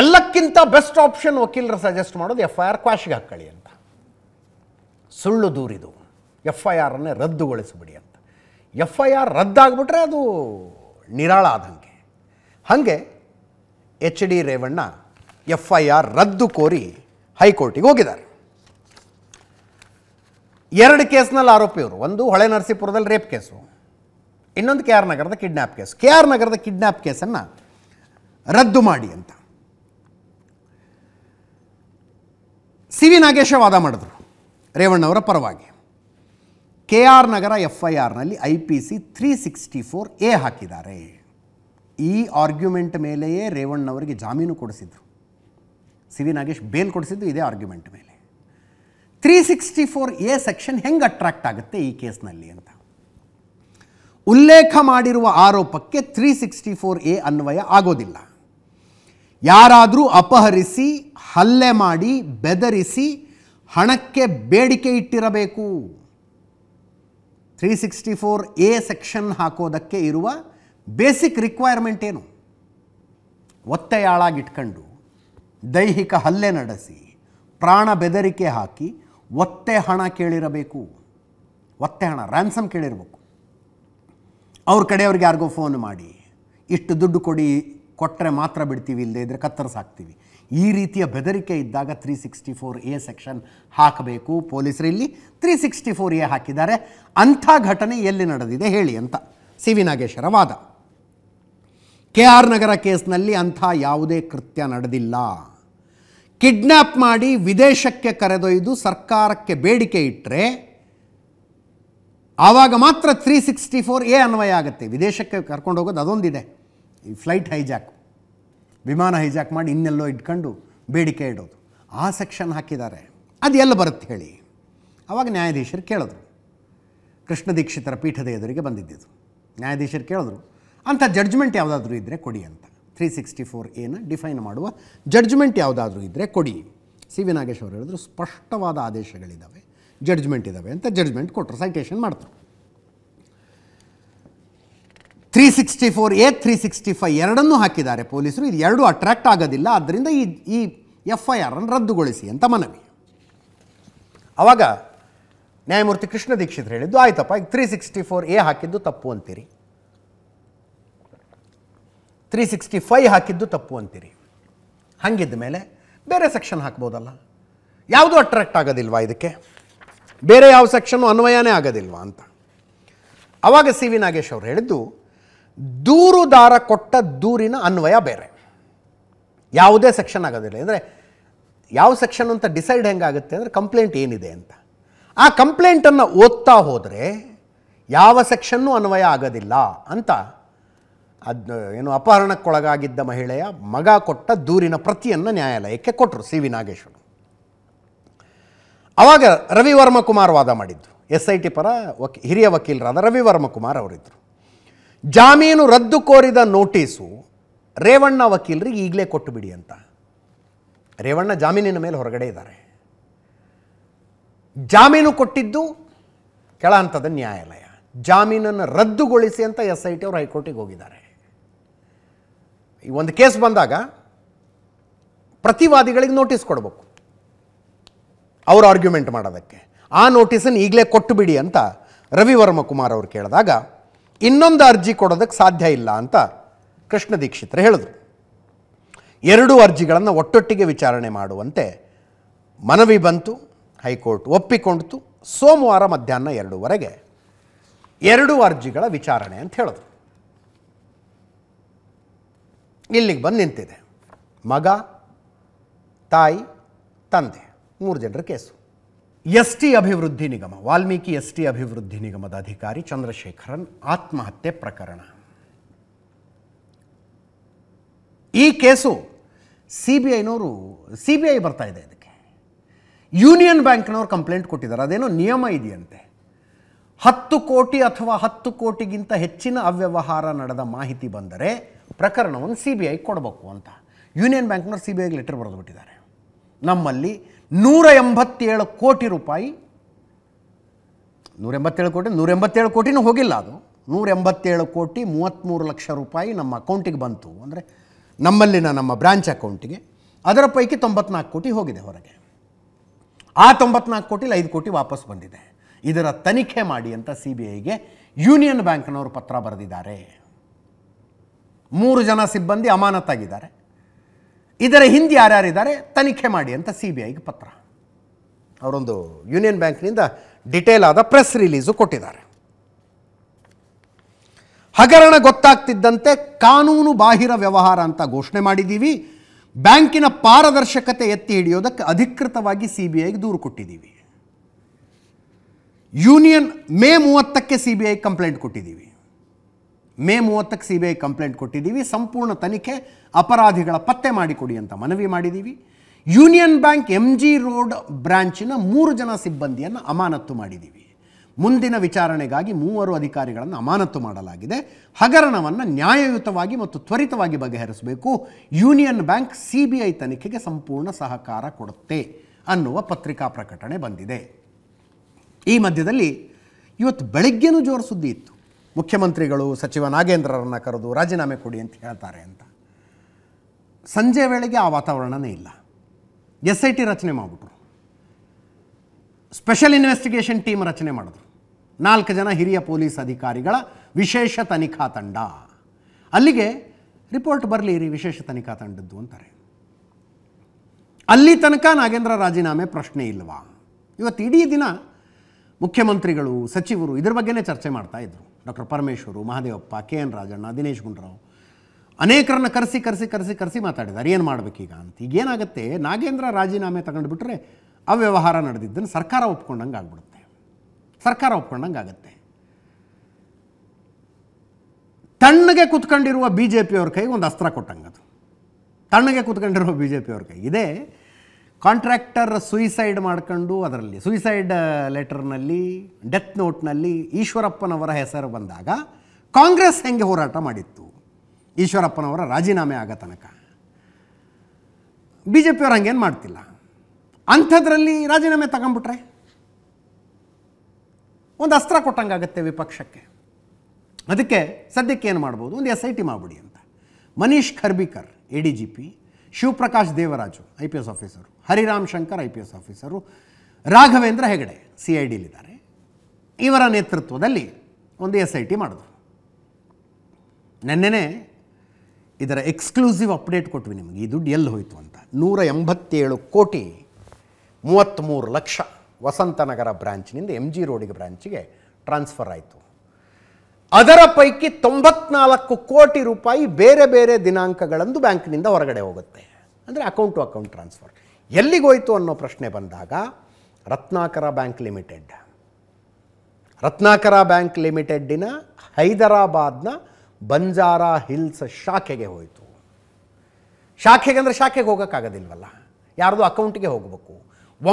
ಎಲ್ಲಕ್ಕಿಂತ ಬೆಸ್ಟ್ ಆಪ್ಷನ್ ವಕೀಲರು ಸಜೆಸ್ಟ್ ಮಾಡೋದು ಎಫ್ ಐ ಆರ್ ಕ್ವಾಶ್ಗೆ ಹಾಕ್ಕೊಳ್ಳಿ ಅಂತ ಸುಳ್ಳು ದೂರಿದು ಎಫ್ ಐ ಅನ್ನೇ ರದ್ದುಗೊಳಿಸಿಬಿಡಿ ಅಂತ ಎಫ್ ಐ ಆರ್ ರದ್ದಾಗ್ಬಿಟ್ರೆ ಅದು ನಿರಾಳ ಆದಂಗೆ ಹಾಗೆ H D Revanna F I R ರದ್ದು ಕೋರಿ ಹೈಕೋರ್ಟಿಗೆ ಹೋಗಿದ್ದಾರೆ ಎರಡು ಕೇಸ್ನಲ್ಲಿ ಆರೋಪಿಯವರು ಒಂದು ಹೊಳೆ ನರಸೀಪುರದಲ್ಲಿ ರೇಪ್ ಕೇಸು ಇನ್ನೊಂದು ಕೆ ಆರ್ ನಗರದ ಕಿಡ್ನ್ಯಾಪ್ ಕೇಸ್ ಕೆ ಆರ್ ನಗರದ ಕಿಡ್ನ್ಯಾಪ್ ಕೇಸನ್ನು ರದ್ದು ಮಾಡಿ ಅಂತ ಸಿ ವಿ ನಾಗೇಶ ವಾದ ಮಾಡಿದ್ರು ರೇವಣ್ಣವರ ಪರವಾಗಿ K R Nagar F I ಆರ್ನಲ್ಲಿ I P C three sixty four A ಹಾಕಿದ್ದಾರೆ ಈ ಆರ್ಗ್ಯುಮೆಂಟ್ ಮೇಲೆಯೇ ರೇವಣ್ಣವರಿಗೆ ಜಾಮೀನು ಕೊಡಿಸಿದ್ರು ಸಿ ವಿ ನಾಗೇಶ್ ಬೇಲ್ ಕೊಡಿಸಿದ್ದು ಇದೇ ಆರ್ಗ್ಯುಮೆಂಟ್ ಮೇಲೆ three sixty four A section ಹೆಂಗೆ ಅಟ್ರಾಕ್ಟ್ ಆಗುತ್ತೆ ಈ ಕೇಸ್ನಲ್ಲಿ ಅಂತ ಉಲ್ಲೇಖ ಮಾಡಿರುವ ಆರೋಪಕ್ಕೆ ತ್ರೀ ಸಿಕ್ಸ್ಟಿ ಫೋರ್ ಎ ಅನ್ವಯ ಆಗೋದಿಲ್ಲ ಯಾರಾದರೂ ಅಪಹರಿಸಿ ಹಲ್ಲೆ ಮಾಡಿ ಬೆದರಿಸಿ ಹಣಕ್ಕೆ ಬೇಡಿಕೆ ಇಟ್ಟಿರಬೇಕು three sixty four A section ಹಾಕೋದಕ್ಕೆ ಇರುವ ಬೇಸಿಕ್ ರಿಕ್ವೈರ್ಮೆಂಟ್ ಏನು ಒತ್ತೆಯಾಳಾಗಿಟ್ಕೊಂಡು ದೈಹಿಕ ಹಲ್ಲೆ ನಡೆಸಿ ಪ್ರಾಣ ಬೆದರಿಕೆ ಹಾಕಿ ಒತ್ತೆ ಹಣ ಕೇಳಿರಬೇಕು ಒತ್ತೆ ಹಣ ರ್ಯಾನ್ಸಮ್ ಕೇಳಿರಬೇಕು ಅವ್ರ ಕಡೆಯವ್ರಿಗೆ ಯಾರಿಗೋ ಫೋನ್ ಮಾಡಿ ಇಷ್ಟು ದುಡ್ಡು ಕೊಡಿ ಕೊಟ್ಟರೆ ಮಾತ್ರ ಬಿಡ್ತೀವಿ ಇಲ್ಲದೆ ಇದ್ದರೆ ಕತ್ತರಿಸಾಕ್ತೀವಿ ಈ ರೀತಿಯ ಬೆದರಿಕೆ ಇದ್ದಾಗ three sixty four A section ಹಾಕಬೇಕು ಪೊಲೀಸರು ಇಲ್ಲಿ ತ್ರೀ ಸಿಕ್ಸ್ಟಿ ಫೋರ್ ಎ ಹಾಕಿದ್ದಾರೆ ಅಂಥ ಘಟನೆ ಎಲ್ಲಿ ನಡೆದಿದೆ ಹೇಳಿ ಅಂತ ಸಿ ವಿ ನಾಗೇಶ್ವರ ವಾದ ಕೆ ಆರ್ ನಗರ ಕೇಸ್ನಲ್ಲಿ ಅಂಥ ಯಾವುದೇ ಕೃತ್ಯ ನಡೆದಿಲ್ಲ ಕಿಡ್ನ್ಯಾಪ್ ಮಾಡಿ ವಿದೇಶಕ್ಕೆ ಕರೆದೊಯ್ದು ಸರ್ಕಾರಕ್ಕೆ ಬೇಡಿಕೆ ಇಟ್ಟರೆ ಆವಾಗ ಮಾತ್ರ ತ್ರೀ ಸಿಕ್ಸ್ಟಿ ಫೋರ್ ಎ ಅನ್ವಯ ಆಗುತ್ತೆ ವಿದೇಶಕ್ಕೆ ಕರ್ಕೊಂಡು ಹೋಗೋದು ಅದೊಂದಿದೆ ಈ ಫ್ಲೈಟ್ ಹೈಜಾಕ್ ವಿಮಾನ ಹೈಜಾಕ್ ಮಾಡಿ ಇನ್ನೆಲ್ಲೋ ಇಟ್ಕೊಂಡು ಬೇಡಿಕೆ ಇಡೋದು ಆ ಸೆಕ್ಷನ್ ಹಾಕಿದ್ದಾರೆ ಅದು ಎಲ್ಲ ಬರುತ್ತೆ ಹೇಳಿ ಆವಾಗ ನ್ಯಾಯಾಧೀಶರು ಕೇಳಿದ್ರು ಕೃಷ್ಣ ದೀಕ್ಷಿತರ ಪೀಠದ ಎದುರಿಗೆ ಬಂದಿದ್ದಿದ್ದು ನ್ಯಾಯಾಧೀಶರು ಕೇಳಿದ್ರು ಅಂಥ ಜಡ್ಜ್ಮೆಂಟ್ ಯಾವುದಾದ್ರೂ ಇದ್ದರೆ ಕೊಡಿ ಅಂತ ತ್ರೀ ಸಿಕ್ಸ್ಟಿ ಫೋರ್ ಎನ ಡಿಫೈನ್ ಮಾಡುವ ಜಡ್ಜ್ಮೆಂಟ್ ಯಾವುದಾದ್ರೂ ಇದ್ದರೆ ಕೊಡಿ ಸಿ ವಿ ನಾಗೇಶ್ ಅವರು ಹೇಳಿದ್ರು ಸ್ಪಷ್ಟವಾದ ಆದೇಶಗಳಿದ್ದಾವೆ ಜಡ್ಜ್ಮೆಂಟ್ ಇದ್ದಾವೆ ಅಂತ ಜಡ್ಜ್ಮೆಂಟ್ ಕೊಟ್ಟರು ಸೈಟೇಷನ್ ಮಾಡ್ತಾರೆ three sixty four A three sixty five ಎರಡನ್ನೂ ಹಾಕಿದ್ದಾರೆ ಪೊಲೀಸರು ಇದು ಎರಡೂ ಅಟ್ರಾಕ್ಟ್ ಆಗೋದಿಲ್ಲ ಆದ್ದರಿಂದ ಈ ಈ ಎಫ್ ಐ ಅನ್ನು ರದ್ದುಗೊಳಿಸಿ ಅಂತ ಮನವಿ ಆವಾಗ ನ್ಯಾಯಮೂರ್ತಿ ಕೃಷ್ಣ ದೀಕ್ಷಿತ್ ಹೇಳಿದ್ದು ಆಯ್ತಪ್ಪ ಈಗ ತ್ರೀ ಸಿಕ್ಸ್ಟಿ ಫೋರ್ ಎ ಹಾಕಿದ್ದು ತಪ್ಪು ಅಂತೀರಿ ತ್ರೀ ಸಿಕ್ಸ್ಟಿ ಫೈವ್ ಹಾಕಿದ್ದು ತಪ್ಪು ಅಂತೀರಿ ಹಾಗಿದ್ದ ಮೇಲೆ ಬೇರೆ ಸೆಕ್ಷನ್ ಹಾಕ್ಬೋದಲ್ಲ ಯಾವುದೂ ಅಟ್ರಾಕ್ಟ್ ಆಗೋದಿಲ್ವಾ ಇದಕ್ಕೆ ಬೇರೆ ಯಾವ ಸೆಕ್ಷನ್ನು ಅನ್ವಯನೇ ಆಗೋದಿಲ್ವಾ ಅಂತ ಆವಾಗ ಸಿ ವಿ ನಾಗೇಶ್ ಅವರು ಹೇಳಿದ್ದು ದೂರುದಾರ ಕೊಟ್ಟ ದೂರಿನ ಅನ್ವಯ ಬೇರೆ ಯಾವುದೇ ಸೆಕ್ಷನ್ ಆಗೋದಿಲ್ಲ ಅಂದರೆ ಯಾವ ಸೆಕ್ಷನ್ ಅಂತ ಡಿಸೈಡ್ ಹೆಂಗಾಗುತ್ತೆ ಅಂದರೆ ಕಂಪ್ಲೇಂಟ್ ಏನಿದೆ ಅಂತ ಆ ಕಂಪ್ಲೇಂಟನ್ನು ಓದ್ತಾ ಹೋದರೆ ಯಾವ ಸೆಕ್ಷನ್ನೂ ಅನ್ವಯ ಆಗೋದಿಲ್ಲ ಅಂತ ಅದು ಏನು ಅಪಹರಣಕ್ಕೊಳಗಾಗಿದ್ದ ಮಹಿಳೆಯ ಮಗ ಕೊಟ್ಟ ದೂರಿನ ಪ್ರತಿಯನ್ನು ನ್ಯಾಯಾಲಯಕ್ಕೆ ಕೊಟ್ಟರು ಸಿ ವಿ ನಾಗೇಶ್ವರ್ ಆವಾಗ ರವಿವರ್ಮ ಕುಮಾರ್ ವಾದ ಮಾಡಿದ್ದು ಎಸ್ ಐ ಟಿ ಪರ ವಕ್ ಹಿರಿಯ ವಕೀಲರಾದ ರವಿವರ್ಮ ಕುಮಾರ್ ಅವರಿದ್ದರು ಜಾಮೀನು ರದ್ದು ಕೋರಿದ ನೋಟಿಸು ರೇವಣ್ಣ ವಕೀಲರಿಗೆ ಈಗಲೇ ಕೊಟ್ಟು ಬಿಡಿ ಅಂತ ರೇವಣ್ಣ ಜಾಮೀನಿನ ಮೇಲೆ ಹೊರಗಡೆ ಇದ್ದಾರೆ ಜಾಮೀನು ಕೊಟ್ಟಿದ್ದು ಕೆಳ ಹಂತದ ನ್ಯಾಯಾಲಯ ಜಾಮೀನನ್ನು ರದ್ದುಗೊಳಿಸಿ ಅಂತ ಎಸ್ ಐ ಟಿ ಅವರು ಹೈಕೋರ್ಟಿಗೆ ಹೋಗಿದ್ದಾರೆ ಈ ಒಂದು ಕೇಸ್ ಬಂದಾಗ ಪ್ರತಿವಾದಿಗಳಿಗೆ ನೋಟಿಸ್ ಕೊಡಬೇಕು ಅವರು ಆರ್ಗ್ಯುಮೆಂಟ್ ಮಾಡೋದಕ್ಕೆ ಆ ನೋಟಿಸನ್ನು ಈಗಲೇ ಕೊಟ್ಟು ಬಿಡಿ ಅಂತ ರವಿವರ್ಮ ಕುಮಾರ್ ಅವರು ಕೇಳಿದಾಗ ಇನ್ನೊಂದು ಅರ್ಜಿ ಕೊಡೋದಕ್ಕೆ ಸಾಧ್ಯ ಇಲ್ಲ ಅಂತ ಕೃಷ್ಣ ದೀಕ್ಷಿತ್ರ ಹೇಳಿದರು ಎರಡೂ ಅರ್ಜಿಗಳನ್ನು ಒಟ್ಟೊಟ್ಟಿಗೆ ವಿಚಾರಣೆ ಮಾಡುವಂತೆ ಮನವಿ ಬಂತು ಹೈಕೋರ್ಟ್ ಒಪ್ಪಿಕೊಂಡಿತು ಸೋಮವಾರ ಮಧ್ಯಾಹ್ನ ಎರಡೂವರೆಗೆ ಎರಡೂ ಅರ್ಜಿಗಳ ವಿಚಾರಣೆ ಅಂತ ಹೇಳಿದ್ರು ಇಲ್ಲಿಗೆ ಬಂದು ನಿಂತಿದೆ ಮಗ ತಾಯಿ ತಂದೆ ಮೂರು ಜನರ ಕೇಸು ಎಸ್ ಟಿ ಅಭಿವೃದ್ಧಿ ನಿಗಮ ವಾಲ್ಮೀಕಿ ಎಸ್ ಟಿ ಅಭಿವೃದ್ಧಿ ನಿಗಮದ ಅಧಿಕಾರಿ ಚಂದ್ರಶೇಖರನ್ ಆತ್ಮಹತ್ಯೆ ಪ್ರಕರಣ ಈ ಕೇಸು ಸಿ ಬಿ ಬರ್ತಾ ಇದೆ ಇದಕ್ಕೆ ಯೂನಿಯನ್ ಬ್ಯಾಂಕ್ನವರು ಕಂಪ್ಲೇಂಟ್ ಕೊಟ್ಟಿದ್ದಾರೆ ಅದೇನೋ ನಿಯಮ ಇದೆಯಂತೆ ಹತ್ತು ಕೋಟಿ ಅಥವಾ ಹತ್ತು ಕೋಟಿಗಿಂತ ಹೆಚ್ಚಿನ ಅವ್ಯವಹಾರ ನಡೆದ ಮಾಹಿತಿ ಬಂದರೆ ಪ್ರಕರಣವನ್ನು ಸಿ ಬಿ ಐ ಕೊಡಬೇಕು ಅಂತ ಯೂನಿಯನ್ ಬ್ಯಾಂಕ್ನವರು ಸಿ ಬಿ ಐಗೆ ಲೆಟರ್ ಬರೆದು ಬಿಟ್ಟಿದ್ದಾರೆ ನಮ್ಮಲ್ಲಿ ನೂರ ಎಂಬತ್ತೇಳು ಕೋಟಿ ರೂಪಾಯಿ ನೂರ ಎಂಬತ್ತೇಳು ಕೋಟಿ ನೂರ ಎಂಬತ್ತೇಳು ಕೋಟಿನೂ ಹೋಗಿಲ್ಲ ಅದು ನೂರ ಎಂಬತ್ತೇಳು ಕೋಟಿ ಮೂವತ್ತ್ಮೂರು ಲಕ್ಷ ರೂಪಾಯಿ ನಮ್ಮ ಅಕೌಂಟಿಗೆ ಬಂತು ಅಂದರೆ ನಮ್ಮಲ್ಲಿನ ನಮ್ಮ ಬ್ರಾಂಚ್ ಅಕೌಂಟಿಗೆ ಅದರ ಪೈಕಿ ತೊಂಬತ್ನಾಲ್ಕು ಕೋಟಿ ಹೋಗಿದೆ ಹೊರಗೆ ಆ ತೊಂಬತ್ನಾಲ್ಕು ಕೋಟಿಲಿ ಐದು ಕೋಟಿ ವಾಪಸ್ ಬಂದಿದೆ ಇದರ ತನಿಖೆ ಮಾಡಿ ಅಂತ ಸಿ ಬಿ ಐಗೆ ಯೂನಿಯನ್ ಬ್ಯಾಂಕ್ನವರು ಪತ್ರ ಬರೆದಿದ್ದಾರೆ ಮೂರು ಜನ ಸಿಬ್ಬಂದಿ ಅಮಾನತಾಗಿದ್ದಾರೆ ಇದರ ಹಿಂದೆ ಯಾರ್ಯಾರಿದ್ದಾರೆ ತನಿಖೆ ಮಾಡಿ ಅಂತ ಸಿ ಬಿ ಐಗೆ ಪತ್ರ ಅವರೊಂದು ಯೂನಿಯನ್ ಬ್ಯಾಂಕ್ನಿಂದ ಡಿಟೇಲ್ ಆದ ಪ್ರೆಸ್ ರಿಲೀಸು ಕೊಟ್ಟಿದ್ದಾರೆ ಹಗರಣ ಗೊತ್ತಾಗ್ತಿದ್ದಂತೆ ಕಾನೂನು ಬಾಹಿರ ವ್ಯವಹಾರ ಅಂತ ಘೋಷಣೆ ಮಾಡಿದ್ದೀವಿ ಬ್ಯಾಂಕಿನ ಪಾರದರ್ಶಕತೆ ಎತ್ತಿ ಹಿಡಿಯೋದಕ್ಕೆ ಅಧಿಕೃತವಾಗಿ ಸಿ ಬಿ ಐಗೆ ದೂರು ಕೊಟ್ಟಿದ್ದೀವಿ ಯೂನಿಯನ್ ಮೇ ಮೂವತ್ತಕ್ಕೆ ಸಿ ಬಿ ಐ ಕಂಪ್ಲೇಂಟ್ ಕೊಟ್ಟಿದ್ದೀವಿ ಮೇ ಮೂವತ್ತಕ್ಕೆ ಸಿ ಬಿ ಐ ಕಂಪ್ಲೇಂಟ್ ಕೊಟ್ಟಿದ್ದೀವಿ ಸಂಪೂರ್ಣ ತನಿಖೆ ಅಪರಾಧಿಗಳ ಪತ್ತೆ ಮಾಡಿಕೊಡಿ ಅಂತ ಮನವಿ ಮಾಡಿದ್ದೀವಿ Union Bank M G Road ಬ್ರಾಂಚಿನ ಮೂರು ಜನ ಸಿಬ್ಬಂದಿಯನ್ನು ಅಮಾನತ್ತು ಮಾಡಿದ್ದೀವಿ ಮುಂದಿನ ವಿಚಾರಣೆಗಾಗಿ ಮೂವರು ಅಧಿಕಾರಿಗಳನ್ನು ಅಮಾನತ್ತು ಮಾಡಲಾಗಿದೆ ಹಗರಣವನ್ನು ನ್ಯಾಯಯುತವಾಗಿ ಮತ್ತು ತ್ವರಿತವಾಗಿ ಬಗೆಹರಿಸಬೇಕು Union Bank C B I ತನಿಖೆಗೆ ಸಂಪೂರ್ಣ ಸಹಕಾರ ಕೊಡುತ್ತೆ ಅನ್ನುವ ಪತ್ರಿಕಾ ಪ್ರಕಟಣೆ ಬಂದಿದೆ ಈ ಮಧ್ಯದಲ್ಲಿ ಇವತ್ತು ಬೆಳಗ್ಗೆನೂ ಜೋರು ಸುದ್ದಿ ಇತ್ತು ಮುಖ್ಯಮಂತ್ರಿಗಳು ಸಚಿವ ನಾಗೇಂದ್ರರನ್ನು ಕರೆದು ರಾಜೀನಾಮೆ ಕೊಡಿ ಅಂತ ಹೇಳ್ತಾರೆ ಅಂತ ಸಂಜೆ ವೇಳೆಗೆ ಆ ವಾತಾವರಣನೇ ಇಲ್ಲ ಎಸ್ ಐ ಟಿ ರಚನೆ ಮಾಡಿಬಿಟ್ರು ಸ್ಪೆಷಲ್ ಇನ್ವೆಸ್ಟಿಗೇಷನ್ ಟೀಮ್ ರಚನೆ ಮಾಡಿದ್ರು ನಾಲ್ಕು ಜನ ಹಿರಿಯ ಪೊಲೀಸ್ ಅಧಿಕಾರಿಗಳ ವಿಶೇಷ ತನಿಖಾ ತಂಡ ಅಲ್ಲಿಗೆ ರಿಪೋರ್ಟ್ ಬರಲಿ ರೀ ವಿಶೇಷ ತನಿಖಾ ತಂಡದ್ದು ಅಂತಾರೆ ಅಲ್ಲಿ ತನಕ ನಾಗೇಂದ್ರ ರಾಜೀನಾಮೆ ಪ್ರಶ್ನೆ ಇಲ್ವಾ ಇವತ್ತು ಇಡೀ ದಿನ ಮುಖ್ಯಮಂತ್ರಿಗಳು ಸಚಿವರು ಇದ್ರ ಬಗ್ಗೆನೇ ಚರ್ಚೆ ಮಾಡ್ತಾ ಇದ್ರು doctor Parameshwar Mahadevappa K N Rajanna Dinesh Gundu Rao ಅನೇಕರನ್ನ ಕರೆಸಿ ಕರೆಸಿ ಕರೆಸಿ ಕರೆಸಿ ಮಾತಾಡಿದ್ದಾರೆ ಏನು ಮಾಡಬೇಕೀಗ ಅಂತ ಈಗ ಏನಾಗುತ್ತೆ ನಾಗೇಂದ್ರ ರಾಜೀನಾಮೆ ತಗೊಂಡು ಬಿಟ್ಟರೆ ಅವ್ಯವಹಾರ ನಡೆದಿದ್ದನ್ನು ಸರ್ಕಾರ ಒಪ್ಕೊಂಡಂಗೆ ಆಗ್ಬಿಡುತ್ತೆ ಸರ್ಕಾರ ಒಪ್ಕೊಂಡಂಗೆ ಆಗುತ್ತೆ ತಣ್ಣಗೆ ಕುತ್ಕೊಂಡಿರುವ ಬಿ ಜೆ ಪಿಯವ್ರ ಕೈಗೆ ಒಂದು ಅಸ್ತ್ರ ಕೊಟ್ಟಂಗೆ ಅದು ತಣ್ಣಗೆ ಕುತ್ಕೊಂಡಿರುವ ಬಿ ಜೆ ಪಿಯವ್ರ ಕೈ ಇದೇ ಕಾಂಟ್ರಾಕ್ಟರ್ ಸುಯಿಸೈಡ್ ಮಾಡ್ಕೊಂಡು ಅದರಲ್ಲಿ ಸುಯಿಸೈಡ್ ಲೆಟರ್ನಲ್ಲಿ ಡೆತ್ ನೋಟ್ನಲ್ಲಿ ಈಶ್ವರಪ್ಪನವರ ಹೆಸರು ಬಂದಾಗ ಕಾಂಗ್ರೆಸ್ ಹೆಂಗೆ ಹೋರಾಟ ಮಾಡಿತ್ತು ಈಶ್ವರಪ್ಪನವರ ರಾಜೀನಾಮೆ ಆಗೋ ತನಕ ಬಿ ಜೆ ಪಿಯವ್ರು ಹಂಗೇನು ಮಾಡ್ತಿಲ್ಲ ಅಂಥದ್ರಲ್ಲಿ ರಾಜೀನಾಮೆ ತಗೊಂಬಿಟ್ರೆ ಒಂದು ಅಸ್ತ್ರ ಕೊಟ್ಟಂಗಾಗತ್ತೆ ವಿಪಕ್ಷಕ್ಕೆ ಅದಕ್ಕೆ ಸದ್ಯಕ್ಕೆ ಏನು ಮಾಡ್ಬೋದು ಒಂದು ಎಸ್ ಐ ಟಿ ಮಾಡಿಬಿಡಿ ಅಂತ Manish Kharbikar A D G P Shivaprakash Devaraju I P S officer Hariram Shankar I P S officer Raghavendra Hegde C I ಡಿಲಿದ್ದಾರೆ ಇವರ ನೇತೃತ್ವದಲ್ಲಿ ಒಂದು ಎಸ್ ಐ ಟಿ ಮಾಡಿದ್ರು ನೆನ್ನೆನೇ ಇದರ ಎಕ್ಸ್ಕ್ಲೂಸಿವ್ ಅಪ್ಡೇಟ್ ಕೊಟ್ವಿ ನಿಮಗೆ ಈ ದುಡ್ಡು ಎಲ್ಲಿ ಹೋಯಿತು ಅಂತ ನೂರ ಎಂಬತ್ತೇಳು ಕೋಟಿ ಮೂವತ್ತ್ಮೂರು ಲಕ್ಷ ವಸಂತನಗರ ಬ್ರಾಂಚ್ನಿಂದ ಎಮ್ ಜಿ ರೋಡಿಗೆ ಬ್ರ್ಯಾಂಚಿಗೆ ಟ್ರಾನ್ಸ್ಫರ್ ಆಯಿತು ಅದರ ಪೈಕಿ ತೊಂಬತ್ನಾಲ್ಕು ಕೋಟಿ ರೂಪಾಯಿ ಬೇರೆ ಬೇರೆ ದಿನಾಂಕಗಳಂದು ಬ್ಯಾಂಕ್ನಿಂದ ಹೊರಗಡೆ ಹೋಗುತ್ತೆ ಅಂದರೆ ಅಕೌಂಟ್ ಟು ಅಕೌಂಟ್ ಟ್ರಾನ್ಸ್ಫರ್ ಎಲ್ಲಿಗೋಯ್ತು ಅನ್ನೋ ಪ್ರಶ್ನೆ ಬಂದಾಗ Ratnakar Bank Limited Ratnakar Bank ಲಿಮಿಟೆಡ್ಡಿನ ಹೈದರಾಬಾದ್ನ ಬಂಜಾರಾ ಹಿಲ್ಸ್ ಶಾಖೆಗೆ ಹೋಯಿತು ಶಾಖೆಗೆ ಅಂದರೆ ಶಾಖೆಗೆ ಹೋಗೋಕ್ಕಾಗೋದಿಲ್ವಲ್ಲ ಯಾರ್ದು ಅಕೌಂಟಿಗೆ ಹೋಗಬೇಕು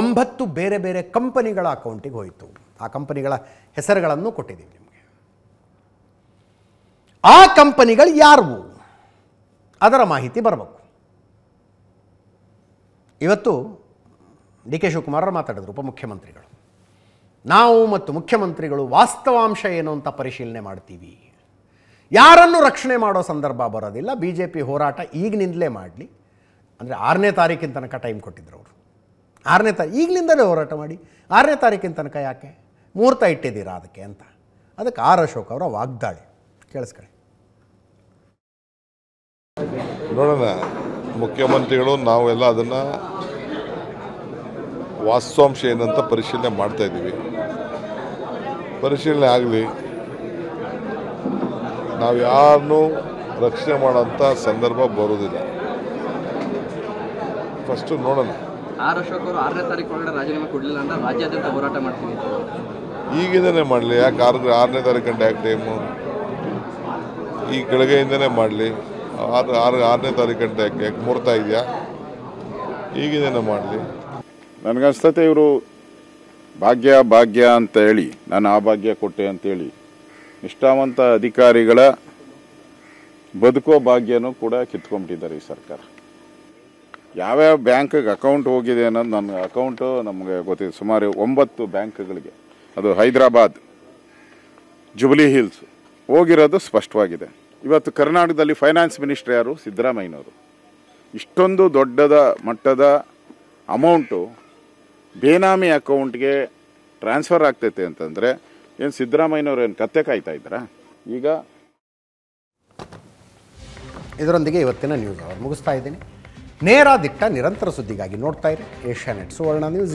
ಒಂಬತ್ತು ಬೇರೆ ಬೇರೆ ಕಂಪನಿಗಳ ಅಕೌಂಟಿಗೆ ಹೋಯಿತು ಆ ಕಂಪನಿಗಳ ಹೆಸರುಗಳನ್ನು ಕೊಟ್ಟಿದ್ದೀವಿ ನಿಮಗೆ ಆ ಕಂಪನಿಗಳು ಯಾರು ಅದರ ಮಾಹಿತಿ ಬರಬೇಕು ಇವತ್ತು ಡಿ ಕೆ ಶಿವಕುಮಾರ ಮಾತಾಡಿದರು ಉಪಮುಖ್ಯಮಂತ್ರಿಗಳು ನಾವು ಮತ್ತು ಮುಖ್ಯಮಂತ್ರಿಗಳು ವಾಸ್ತವಾಂಶ ಏನು ಅಂತ ಪರಿಶೀಲನೆ ಮಾಡ್ತೀವಿ ಯಾರನ್ನು ರಕ್ಷಣೆ ಮಾಡೋ ಸಂದರ್ಭ ಬರೋದಿಲ್ಲ ಬಿ ಜೆ ಪಿ ಹೋರಾಟ ಈಗಿನಿಂದಲೇ ಮಾಡಲಿ ಅಂದರೆ ಆರನೇ ತಾರೀಕಿನ ತನಕ ಟೈಮ್ ಕೊಟ್ಟಿದ್ರು ಅವರು ಆರನೇ ತಾರೀಕು ಈಗಿನಿಂದಲೇ ಹೋರಾಟ ಮಾಡಿ ಆರನೇ ತಾರೀಕಿನ ತನಕ ಯಾಕೆ ಮುಹೂರ್ತ ಇಟ್ಟಿದ್ದೀರಾ ಅದಕ್ಕೆ ಅಂತ ಅದಕ್ಕೆ ಆರ್ ಅಶೋಕ್ ಅವರ ವಾಗ್ದಾಳಿ ಕೇಳಿಸ್ಕೊಳ್ಳಿ ಮುಖ್ಯಮಂತ್ರಿಗಳು ನಾವೆಲ್ಲ ಅದನ್ನು ವಾಸ್ತವಾಂಶ ಏನಂತ ಪರಿಶೀಲನೆ ಮಾಡ್ತಾ ಇದ್ದೀವಿ ಪರಿಶೀಲನೆ ಆಗಲಿ ನಾವು ಯಾರನ್ನು ರಕ್ಷಣೆ ಮಾಡೋಂಥ ಸಂದರ್ಭ ಬರೋದಿಲ್ಲ ಫಸ್ಟು ನೋಡೋಣ ಈಗಿಂದನೇ ಮಾಡಲಿ ಯಾಕೆ ಆರು ಆರನೇ ತಾರೀಕು ಗಂಟೆ ಟೈಮು ಈ ಕೆಳಗೆಯಿಂದನೇ ಮಾಡಲಿ ಆರು ಆರು ಆರನೇ ತಾರೀಕು ಗಂಟೆ ಯಾಕೆ ಮುಹೂರ್ತ ಇದೆಯಾ ಈಗಿನೇನು ಮಾಡಲಿ ನನಗನ್ಸ್ತತೆ ಇವರು ಭಾಗ್ಯ ಭಾಗ್ಯ ಅಂತ ಹೇಳಿ ನಾನು ಆ ಭಾಗ್ಯ ಕೊಟ್ಟೆ ಅಂತೇಳಿ ನಿಷ್ಠಾವಂತ ಅಧಿಕಾರಿಗಳ ಬದುಕೋ ಭಾಗ್ಯನೂ ಕೂಡ ಕಿತ್ಕೊಂಡ್ಬಿಟ್ಟಿದ್ದಾರೆ ಈ ಸರ್ಕಾರ ಯಾವ್ಯಾವ ಬ್ಯಾಂಕ್ಗೆ ಅಕೌಂಟ್ ಹೋಗಿದೆ ಅನ್ನೋದು ನನ್ನ ಅಕೌಂಟು ನಮಗೆ ಗೊತ್ತಿದೆ ಸುಮಾರು ಒಂಬತ್ತು ಬ್ಯಾಂಕ್ಗಳಿಗೆ ಅದು ಹೈದರಾಬಾದ್ ಜುಬ್ಲಿ ಹಿಲ್ಸ್ ಹೋಗಿರೋದು ಸ್ಪಷ್ಟವಾಗಿದೆ ಇವತ್ತು ಕರ್ನಾಟಕದಲ್ಲಿ ಫೈನಾನ್ಸ್ ಮಿನಿಸ್ಟರ್ ಯಾರು ಸಿದ್ದರಾಮಯ್ಯನವರು ಇಷ್ಟೊಂದು ದೊಡ್ಡದ ಮಟ್ಟದ ಅಮೌಂಟು ಬೇನಾಮಿ ಅಕೌಂಟ್ಗೆ ಟ್ರಾನ್ಸ್ಫರ್ ಆಗ್ತೈತೆ ಅಂತಂದರೆ ಏನು ಸಿದ್ದರಾಮಯ್ಯನವರು ಏನು ಕತ್ತೆ ಕಾಯ್ತಾ ಇದ್ದಾರಾ ಈಗ ಇದರೊಂದಿಗೆ ಇವತ್ತಿನ ನ್ಯೂಸ್ ಅವರು ಮುಗಿಸ್ತಾ ಇದ್ದೀನಿ ನೇರ ದಿಟ್ಟ ನಿರಂತರ ಸುದ್ದಿಗಾಗಿ ನೋಡ್ತಾ ಇರಿ ಏಷ್ಯಾನೆಟ್ ಸುವರ್ಣ ನ್ಯೂಸ್